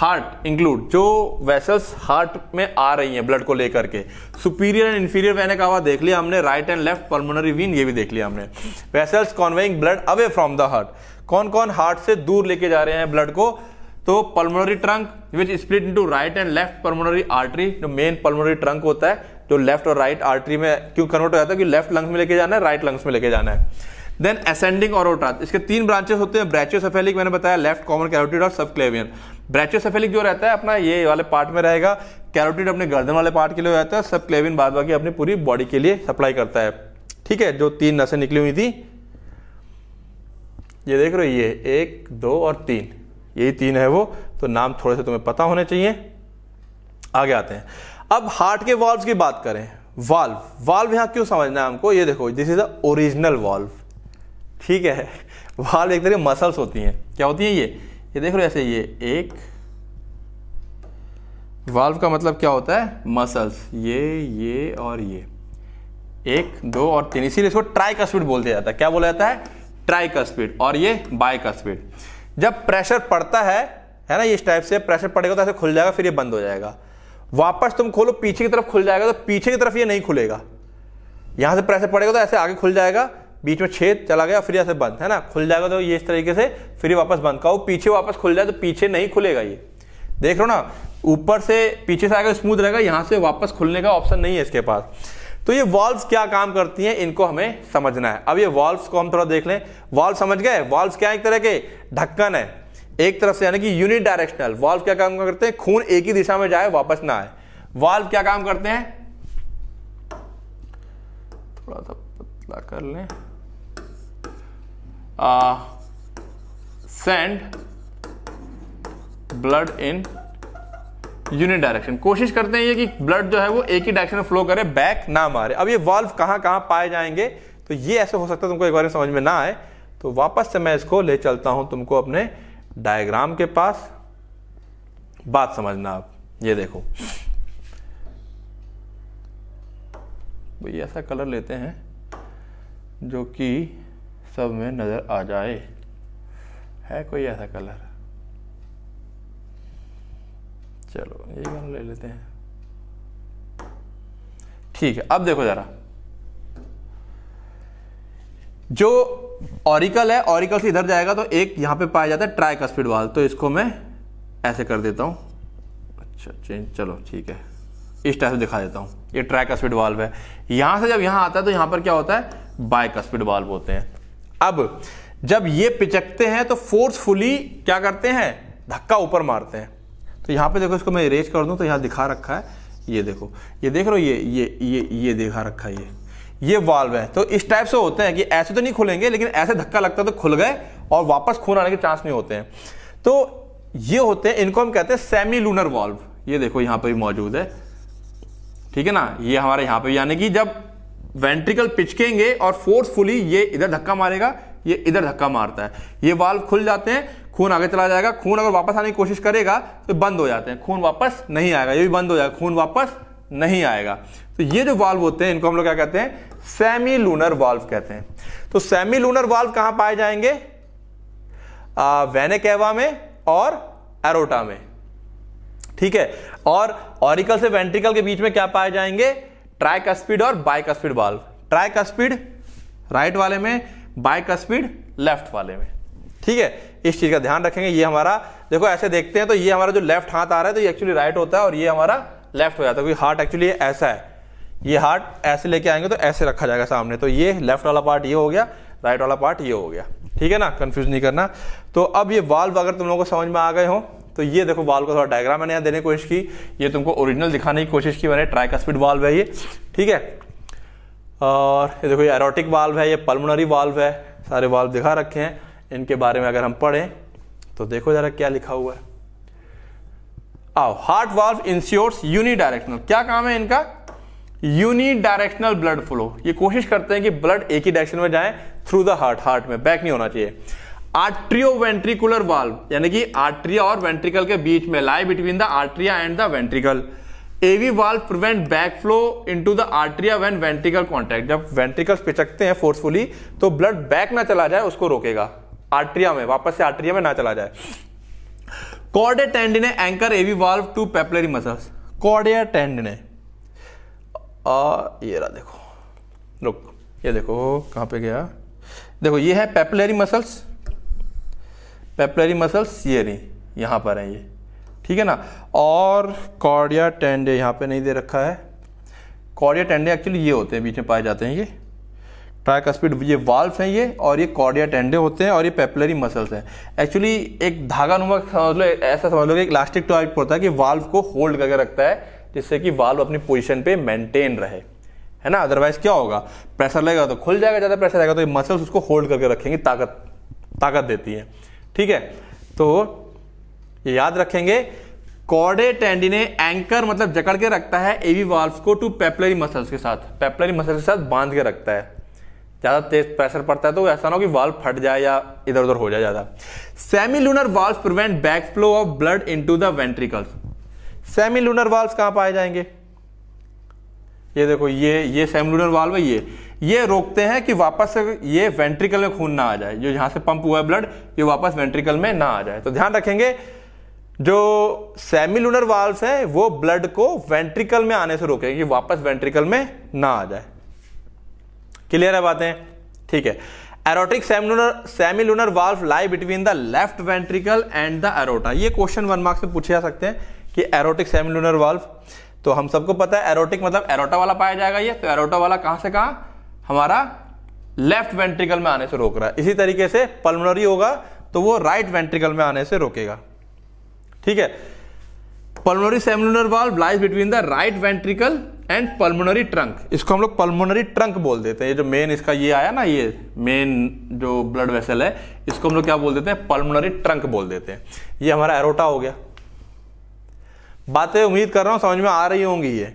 A: heart include जो वेसल्स हार्ट में आ रही हैं ब्लड को लेकर के सुपीरियर एंड इंफीरियर का कावा देख लिया हमने right and left pulmonary vein ये भी देख लिया हमने vessels conveying blood away from the heart कौन कौन हार्ट से दूर लेके जा रहे हैं ब्लड को तो pulmonary trunk which split into right and left pulmonary artery जो मेन पल्मोनरी ट्रंक होता है जो लेफ्ट और राइट आर्टरी में क्यों कन्वर्ट हो जाता है कि लेफ्ट लंग्स में लेके जाना है राइट लंग्स में लेके जाना है देन असेंडिंग ऑरोटा इसके तीन ब्रांचेस होते हैं ब्रैचियोसेफेलिक मैंने बताया लेफ्ट कॉमन कैरोटिड और सबक्लेवियन ब्रैचियोसेफेलिक जो रहता है अपना ये वाले पार्ट में रहेगा कैरोटिड अपने गर्दन वाले पार्ट के लिए रहता है सब क्लेवियन बाद बाकी अपनी पूरी बॉडी के लिए सप्लाई करता है ठीक है जो तीन नसें निकली हुई थी ये देख रहे हो ये एक दो और तीन यही तीन है वो तो नाम थोड़े से तुम्हें पता होने चाहिए आगे आते हैं अब हार्ट के वॉल्व की बात करें वाल्व वाल्व यहां क्यों समझना है हमको ये देखो this is the original valve ठीक है वाल एक तरह मसल्स होती हैं क्या होती हैं ये ये देख रहे हो ऐसे ये एक वाल्व का मतलब क्या होता है मसल्स ये ये और ये एक दो और तीन इसीलिए इसको ट्राई का स्पीड बोल दिया जाता है क्या बोला जाता है ट्राई का स्पीड और ये बाय का स्पीड जब प्रेशर पड़ता है है ना इस टाइप से प्रेशर पड़ेगा तो ऐसे खुल जाएगा फिर ये बंद हो जाएगा वापस तुम खोलो पीछे की तरफ खुल जाएगा तो पीछे की तरफ ये नहीं खुलेगा यहां से प्रेशर पड़ेगा तो ऐसे आगे खुल जाएगा बीच में छेद चला गया फिर ऐसे बंद है ना खुल जाएगा तो ये इस तरीके से फिर वापस बंद का पीछे वापस खुल जाए तो पीछे नहीं खुलेगा ये देख रहे हो ना ऊपर से पीछे से आएगा स्मूथ तो रहेगा यहाँ से वापस खुलने का ऑप्शन नहीं है इसके पास तो ये वॉल्व क्या काम करती हैं इनको हमें समझना है अब ये वॉल्व को हम थोड़ा देख लें वॉल्व समझ गए वॉल्व क्या एक तरह के ढक्कन है एक तरफ से यानी कि यूनिट डायरेक्शनल वॉल्व क्या काम करते हैं खून एक ही दिशा में जाए वापस ना आए वॉल्व क्या काम करते हैं थोड़ा सा पतला कर लें send blood in unit direction कोशिश करते हैं ये कि ब्लड जो है वो एक ही डायरेक्शन में फ्लो करे बैक ना मारे अब ये वॉल्व कहां कहां पाए जाएंगे तो ये ऐसे हो सकता है तुमको एक बार समझ में ना आए तो वापस से मैं इसको ले चलता हूं तुमको अपने डायग्राम के पास बात समझना आप ये देखो ये ऐसा कलर लेते हैं जो कि सब में नज़र आ जाए है कोई ऐसा कलर चलो ये ले लेते हैं ठीक है अब देखो ज़रा जो ऑरिकल है ऑरिकल से इधर जाएगा तो एक यहां पे पाया जाता है ट्राई का स्पीड वाल तो इसको मैं ऐसे कर देता हूं अच्छा चेंज चलो ठीक है इस टाइप से दिखा देता हूँ ये ट्राई का स्पीड वाल्व है यहां से जब यहां आता है तो यहां पर क्या होता है बाइक स्पीड वाल्व होते हैं अब जब ये पिचकते हैं तो फोर्सफुली क्या करते हैं धक्का ऊपर मारते हैं तो यहाँ पे देखो इसको मैं इरेज कर दूँ तो यहाँ दिखा रखा है ये देखो ये देख रहे हो ये ये ये ये दिखा रखा है ये ये वाल्व है तो इस टाइप से होते हैं कि ऐसे तो नहीं खुलेंगे लेकिन ऐसे धक्का लगता है तो खुल गए और वापस खून आने के चांस नहीं होते हैं तो ये होते हैं इनको हम कहते हैं सेमी लूनर वाल्व ये देखो यहाँ पर भी मौजूद है ठीक है ना ये हमारे यहाँ पे यानी कि जब वेंट्रिकल पिचकेंगे और फोर्सफुली ये इधर धक्का मारेगा ये इधर धक्का मारता है ये वाल्व खुल जाते हैं खून आगे चला जाएगा खून अगर वापस आने की कोशिश करेगा तो बंद हो जाते हैं खून वापस नहीं आएगा ये भी बंद हो जाएगा खून वापस नहीं आएगा तो ये जो वाल्व होते हैं इनको हम लोग क्या कहते हैं सेमी लूनर वाल्व कहते हैं तो सेमी लूनर वाल्व कहां पाए जाएंगे कैवा में और एरोटा में ठीक है और ऑरिकल से वेंट्रिकल के बीच में क्या पाए जाएंगे ट्राई का स्पीड और बाइक का स्पीड वाल्व ट्राई का स्पीड राइट वाले में बाइक का स्पीड लेफ्ट वाले में ठीक है इस चीज़ का ध्यान रखेंगे ये हमारा देखो ऐसे देखते हैं तो ये हमारा जो लेफ्ट हाथ आ रहा है तो ये एक्चुअली राइट होता है और ये हमारा लेफ्ट हो जाता है क्योंकि हार्ट एक्चुअली ऐसा है ये हार्ट ऐसे लेके आएंगे तो ऐसे रखा जाएगा सामने तो ये लेफ्ट वाला पार्ट ये हो गया राइट वाला पार्ट ये हो गया ठीक है ना कंफ्यूज नहीं करना तो अब ये वाल्व अगर तुम लोगों को समझ में आ गए हो तो ये देखो वाल का थोड़ा डायग्राम मैंने यहाँ देने की कोशिश की ये तुमको ओरिजिनल दिखाने की कोशिश की मैंने ट्राइक स्पीड वाल्व है ये ठीक है और ये देखो ये एरोटिक वाल्व है ये पल्मोनरी वाल्व है सारे वाल्व दिखा रखे हैं इनके बारे में अगर हम पढ़ें तो देखो ज़रा क्या लिखा हुआ है आओ हार्ट वाल्व इंश्योर्स यूनिडायरेक्शनल क्या काम है इनका यूनिडायरेक्शनल ब्लड फ्लो ये कोशिश करते हैं कि ब्लड एक ही डायरेक्शन में जाए थ्रू द हार्ट हार्ट में बैक नहीं होना चाहिए आर्ट्रियो वेंट्रिकुलर वाल्व यानी कि आर्ट्रिया और वेंट्रिकल के बीच में lie between the atria and the ventricle AV valve prevent back flow into the atria when ventricle contract जब वेंट्रिकल पिचकते हैं फोर्सफुली तो ब्लड बैक ना चला जाए उसको रोकेगा आर्ट्रिया में वापस से आर्ट्रिया में ना चला जाए chordae tendineae anchor AV valve to papillary muscles chordae tendineae ये रहा देखो रुक ये देखो कहाँ पे गया देखो ये है पेपलरी मसल्स पेपलरी मसल्स ये यहाँ पर है ये ठीक है ना और कॉर्डिया टेंडे यहाँ पे नहीं दे रखा है कॉर्डिया टेंडे एक्चुअली ये होते हैं बीच में पाए जाते हैं ये स्पीड ये वाल्व हैं ये और ये कॉर्डिया टेंडे होते हैं और ये पेपलरी मसल्स हैं एक्चुअली एक धागा नुमा समझ लो ऐसा समझ लो कि एक इलास्टिक टाइप होता है कि वाल्व को होल्ड करके रखता है जिससे कि वाल्व अपनी पोजिशन पर मेनटेन रहे है ना अदरवाइज क्या होगा प्रेशर लगेगा तो खुल जाएगा ज़्यादा प्रेशर आएगा तो ये मसल्स उसको होल्ड करके रखेंगे ताकत ताकत देती है ठीक है तो याद रखेंगे कॉर्डे टेंडिने एंकर मतलब जकड़ के रखता है एवी वाल्व को टू पेपलरी मसल्स के साथ पेपलरी मसल्स के साथ बांध के रखता है ज़्यादा तेज प्रेशर पड़ता है तो ऐसा ना हो कि वाल्व फट जाए या इधर उधर हो जाए ज़्यादा semilunar valve prevent back flow of blood to the ventricles semilunar valve कहां पाए जाएंगे ये देखो ये ये सेमी लूनर वाल्व है ये ये रोकते हैं कि वापस ये वेंट्रिकल में खून ना आ जाए जो यहां से पंप हुआ है ब्लड ये वापस वेंट्रिकल में ना आ जाए तो ध्यान रखेंगे जो सेमिलुनर वाल्व है वो ब्लड को वेंट्रिकल में आने से रोकेंगे कि वापस वेंट्रिकल में ना आ जाए क्लियर है बातें ठीक है aortic semilunar semilunar valve lie between the left ventricle and the aorta ये क्वेश्चन वन मार्क्स में पूछे जा सकते हैं कि एरोटिक सेमिलुनर वाल्व तो हम सबको पता है एरोटिक मतलब एरोटा वाला पाया जाएगा ये तो एरोटा वाला कहां से कहां हमारा लेफ्ट वेंट्रिकल में आने से रोक रहा है इसी तरीके से पल्मोनरी होगा तो वो राइट वेंट्रिकल में आने से रोकेगा ठीक है pulmonary semilunar valve lies between the right ventricle and pulmonary trunk इसको हम लोग पल्मोनरी ट्रंक बोल देते हैं ये जो मेन इसका ये आया ना ये मेन जो ब्लड वेसल है इसको हम लोग क्या बोल देते हैं पल्मोनरी ट्रंक बोल देते हैं ये हमारा एरोटा हो गया बातें उम्मीद कर रहा हूं समझ में आ रही होंगी ये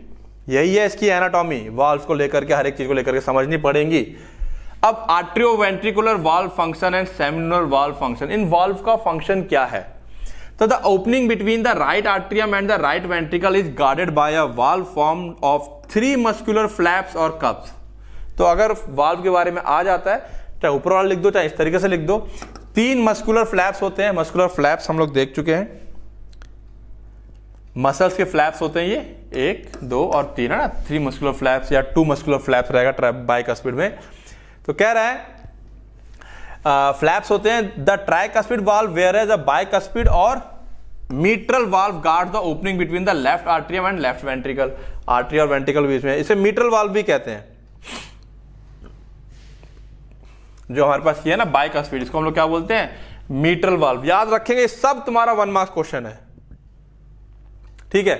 A: यही है इसकी एनाटॉमी वाल्व को लेकर के हर एक चीज को लेकर के समझनी पड़ेगी अब atrioventricular valve function and semilunar valve function इन वाल्व का फंक्शन क्या है तो the opening between the right atrium and the right ventricle is guarded by a valve form of three muscular flaps और कप्स तो अगर valve के बारे में आ जाता है चाहे ऊपर वाला लिख दो चाहे इस तरीके से लिख दो तीन मस्कुलर फ्लैप्स होते हैं मस्कुलर फ्लैप्स हम लोग देख चुके हैं मसल्स के फ्लैप्स होते हैं ये एक दो और तीन है ना थ्री मस्कुलर फ्लैप्स या टू मस्कुलर फ्लैप्स रहेगा बाइक स्पीड में तो कह रहा है फ्लैप्स होते हैं the tricuspid valve whereas a bicuspid और mitral valve guard the opening between the left atrium and left ventricle atria और वेंट्रिकल बीच में इसे मीट्रल वाल्व भी कहते हैं जो हमारे पास ये है ना बाइक स्पीड इसको हम लोग क्या बोलते हैं मीट्रल वाल्व याद रखेंगे सब तुम्हारा वन मार्क्स क्वेश्चन है ठीक है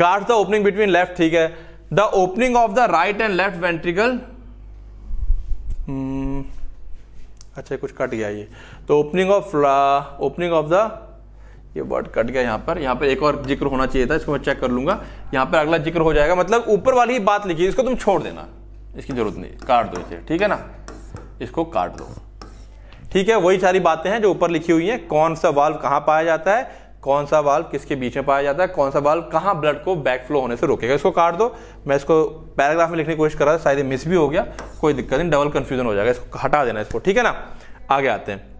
A: guards the opening between left ठीक है the opening of the right and left ventricle अच्छा कुछ कट गया ये तो opening of opening of the ये वर्ड कट गया यहाँ पर यहाँ पर एक और जिक्र होना चाहिए था इसको मैं चेक कर लूंगा यहाँ पर अगला जिक्र हो जाएगा मतलब ऊपर वाली बात लिखी इसको तुम छोड़ देना इसकी जरूरत नहीं काट दो इसे ठीक है ना इसको काट दो ठीक है वही सारी बातें हैं जो ऊपर लिखी हुई हैं कौन सा वाल्व कहाँ पाया जाता है कौन सा बाल किसके बीच में पाया जाता है कौन सा बाल कहाँ ब्लड को बैक फ्लो होने से रोकेगा इसको काट दो मैं इसको पैराग्राफ में लिखने की कोशिश कर रहा था शायद मिस भी हो गया कोई दिक्कत नहीं डबल कन्फ्यूजन हो जाएगा इसको हटा देना इसको ठीक है ना आगे आते हैं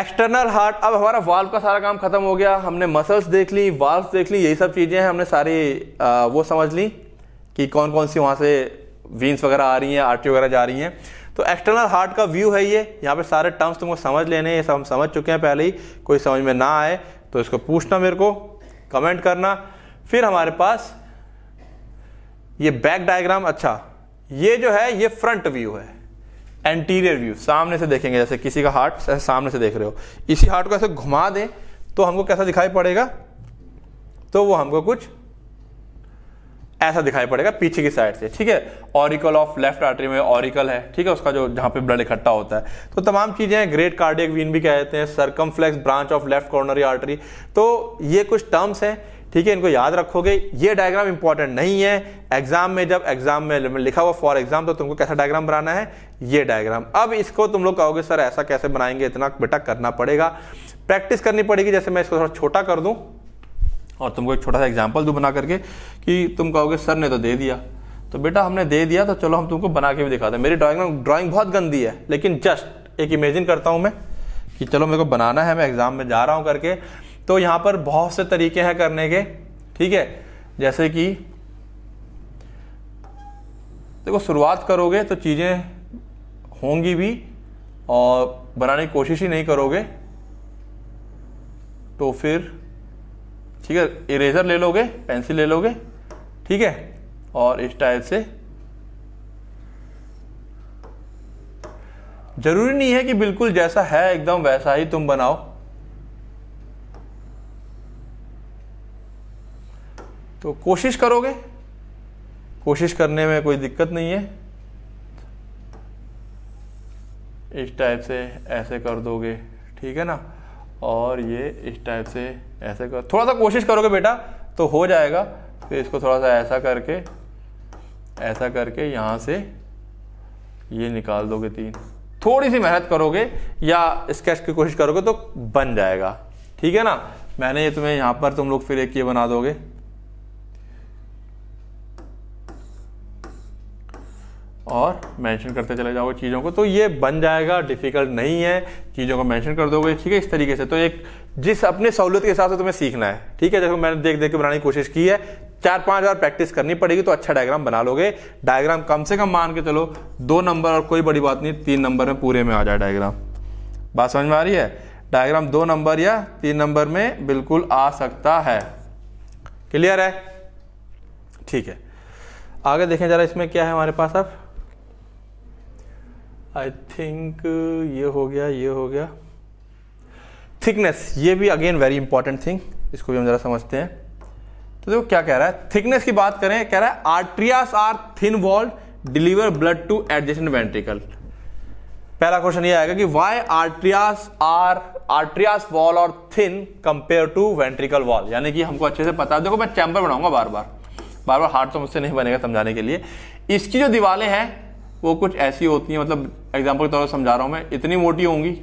A: एक्सटर्नल हार्ट अब हमारा वाल्व का सारा काम खत्म हो गया हमने मसल्स देख ली वाल्व देख ली यही सब चीज़ें हैं हमने सारी वो समझ ली कि कौन कौन सी वहाँ से वीन्स वगैरह आ रही हैं आरटी वगैरह जा रही हैं तो एक्सटर्नल हार्ट का व्यू है ये यहाँ पे सारे टर्म्स तुमको समझ लेने ये सब हम समझ चुके हैं पहले ही कोई समझ में ना आए तो इसको पूछना मेरे को कमेंट करना फिर हमारे पास ये बैक डायग्राम अच्छा ये जो है ये फ्रंट व्यू है एंटीरियर व्यू सामने से देखेंगे जैसे किसी का हार्ट सामने से देख रहे हो इसी हार्ट को ऐसे घुमा दें तो हमको कैसा दिखाई पड़ेगा तो वो हमको कुछ ऐसा दिखाई पड़ेगा पीछे की साइड से ठीक है ऑरिकल ऑफ लेफ्ट आर्टरी में ऑरिकल है ठीक है उसका जो जहां पे ब्लड इकट्ठा होता है तो तमाम चीज़ें ग्रेट कार्डियक वीन भी कहते हैं circumflex branch of left coronary artery तो ये कुछ टर्म्स हैं ठीक है इनको याद रखोगे ये डायग्राम इंपॉर्टेंट नहीं है एग्जाम में जब एग्जाम में लिखा हुआ फॉर एग्जाम तो तुमको कैसा डायग्राम बनाना है ये डायग्राम अब इसको तुम लोग कहोगे सर ऐसा कैसे बनाएंगे इतना बेटा करना पड़ेगा प्रैक्टिस करनी पड़ेगी जैसे मैं इसको थोड़ा छोटा कर दूं और तुमको एक छोटा सा एग्जाम्पल दूँ बना करके कि तुम कहोगे सर ने तो दे दिया तो बेटा हमने दे दिया तो चलो हम तुमको बना के भी दिखाते हैं मेरी ड्राइंग ड्राइंग बहुत गंदी है लेकिन जस्ट एक इमेजिन करता हूँ मैं कि चलो मेरे को बनाना है मैं एग्ज़ाम में जा रहा हूँ करके तो यहाँ पर बहुत से तरीके हैं करने के ठीक है जैसे कि देखो शुरुआत करोगे तो चीज़ें होंगी भी और बनाने की कोशिश ही नहीं करोगे तो फिर ठीक है इरेजर ले लोगे पेंसिल ले लोगे ठीक है और इस टाइप से जरूरी नहीं है कि बिल्कुल जैसा है एकदम वैसा ही तुम बनाओ तो कोशिश करोगे कोशिश करने में कोई दिक्कत नहीं है इस टाइप से ऐसे कर दोगे ठीक है ना और ये इस टाइप से ऐसे कर थोड़ा सा कोशिश करोगे बेटा तो हो जाएगा फिर इसको थोड़ा सा ऐसा करके ऐसा करके यहाँ से ये निकाल दोगे तीन थोड़ी सी मेहनत करोगे या स्केच की कोशिश करोगे तो बन जाएगा ठीक है ना मैंने ये तुम्हें यहाँ पर तुम लोग फिर एक ये बना दोगे और मेंशन करते चले जाओगे चीज़ों को तो ये बन जाएगा डिफ़िकल्ट नहीं है चीज़ों को मेंशन कर दोगे ठीक है इस तरीके से तो एक जिस अपने सहूलत के हिसाब से तुम्हें सीखना है ठीक है जैसे मैंने देख देख के बनाने की कोशिश की है चार पाँच बार प्रैक्टिस करनी पड़ेगी तो अच्छा डायग्राम बना लोगे डायग्राम कम से कम मान के चलो दो नंबर और कोई बड़ी बात नहीं तीन नंबर में पूरे में आ जाए डायग्राम बात समझ में आ रही है डायग्राम दो नंबर या तीन नंबर में बिल्कुल आ सकता है क्लियर है ठीक है आगे देखें ज़रा इसमें क्या है हमारे पास अब आई थिंक uh, ये हो गया ये हो गया थिकनेस ये भी अगेन वेरी इंपॉर्टेंट थिंग इसको भी हम जरा समझते हैं तो देखो क्या कह रहा है थिकनेस की बात करें कह रहा है atrias are thin walled deliver blood to adjacent ventricle पहला क्वेश्चन ये आएगा कि why atrias are atrias wall are thin compare to ventricle wall यानी कि हमको अच्छे से पता है देखो मैं चैम्बर बनाऊंगा बार बार बार बार हार्ट तो मुझसे नहीं बनेगा समझाने के लिए इसकी जो दीवारें हैं वो कुछ ऐसी होती है मतलब एग्जाम्पल के तौर पर समझा रहा हूं मैं इतनी मोटी होंगी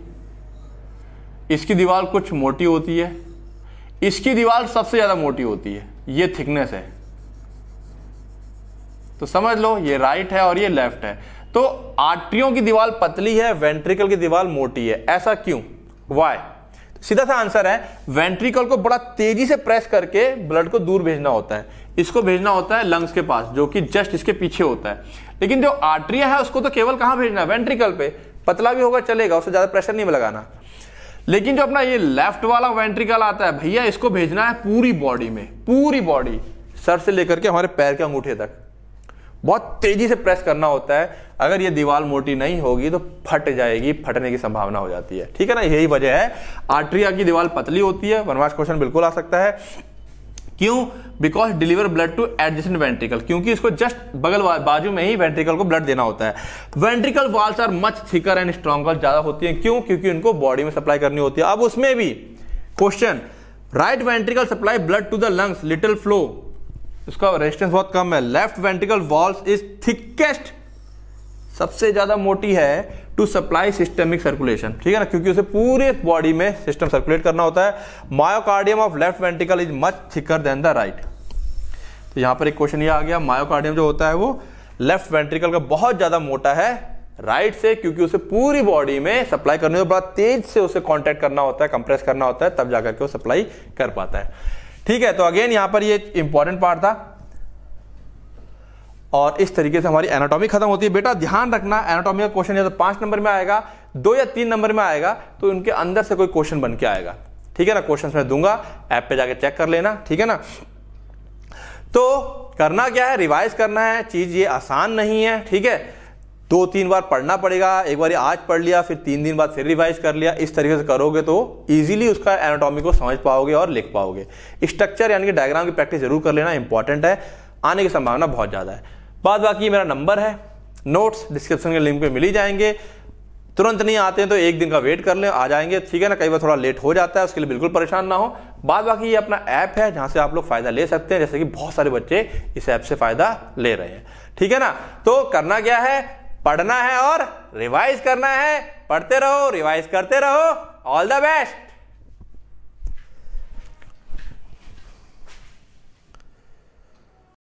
A: इसकी दीवार कुछ मोटी होती है इसकी दीवार सबसे ज़्यादा मोटी होती है ये थिकनेस है तो समझ लो ये राइट है और ये लेफ्ट है तो आर्टियों की दीवार पतली है वेंट्रिकल की दीवार मोटी है ऐसा क्यों वाई तो सीधा सा आंसर है वेंट्रिकल को बड़ा तेजी से प्रेस करके ब्लड को दूर भेजना होता है इसको भेजना होता है लंग्स के पास जो कि जस्ट इसके पीछे होता है लेकिन जो आर्ट्रिया है उसको तो केवल कहाँ भेजना है वेंट्रिकल पे पतला भी होगा चलेगा उससे ज़्यादा प्रेशर नहीं लगाना लेकिन जो अपना ये लेफ्ट वाला वेंट्रिकल आता है भैया इसको भेजना है पूरी बॉडी में पूरी बॉडी सर से लेकर के हमारे पैर के अंगूठे तक बहुत तेजी से प्रेस करना होता है अगर ये दीवार मोटी नहीं होगी तो फट जाएगी फटने की संभावना हो जाती है ठीक है ना यही वजह है आर्ट्रिया की दीवार पतली होती है वनवास क्वेश्चन बिल्कुल आ सकता है क्यों because deliver blood to adjacent ventricle क्योंकि इसको जस्ट बगल बाजू में ही वेंट्रिकल को ब्लड देना होता है ventricle walls are much thicker and stronger ज्यादा होती है क्यों क्योंकि उनको बॉडी में सप्लाई करनी होती है अब उसमें भी question right ventricle supply blood to the lungs little flow इसका रेजिस्टेंस बहुत कम है left ventricle walls is thickest सबसे ज्यादा मोटी है टू सप्लाई सिस्टमिक सर्कुलेशन ठीक है ना क्योंकि उसे पूरे बॉडी में सिस्टम सर्कुलेट करना होता है myocardium of left ventricle is much thicker than the right तो यहां पर एक क्वेश्चन ये आ गया मायोकार्डियम जो होता है वो लेफ्ट वेंट्रिकल का बहुत ज़्यादा मोटा है राइट से क्योंकि उसे पूरी बॉडी में सप्लाई करने बड़ा तेज से उसे कांटेक्ट करना होता है कंप्रेस करना होता है तब जाकर के वो सप्लाई कर पाता है ठीक है तो अगेन यहां पर ये इंपॉर्टेंट पार्ट था और इस तरीके से हमारी एनाटॉमी खत्म होती है बेटा ध्यान रखना एनाटॉमी का क्वेश्चन या तो पांच नंबर में आएगा दो या तीन नंबर में आएगा तो उनके अंदर से कोई क्वेश्चन बन के आएगा ठीक है ना क्वेश्चन मैं दूंगा ऐप पे जाके चेक कर लेना ठीक है ना तो करना क्या है रिवाइज करना है चीज ये आसान नहीं है ठीक है दो तीन बार पढ़ना पड़ेगा एक बार आज पढ़ लिया फिर तीन दिन बाद फिर रिवाइज कर लिया इस तरीके से करोगे तो इजीली उसका एनाटॉमी को समझ पाओगे और लिख पाओगे स्ट्रक्चर यानी कि डायग्राम की प्रैक्टिस जरूर कर लेना इंपॉर्टेंट है आने की संभावना बहुत ज़्यादा है बाद बाकी मेरा नंबर है नोट्स डिस्क्रिप्शन के लिंक पे मिल ही जाएंगे तुरंत नहीं आते हैं तो एक दिन का वेट कर लें आ जाएंगे ठीक है ना कई बार थोड़ा लेट हो जाता है उसके लिए बिल्कुल परेशान ना हो बाद बाकी ये अपना ऐप है जहां से आप लोग फायदा ले सकते हैं जैसे कि बहुत सारे बच्चे इस ऐप से फायदा ले रहे हैं ठीक है ना तो करना क्या है पढ़ना है और रिवाइज करना है पढ़ते रहो रिवाइज करते रहो ऑल द बेस्ट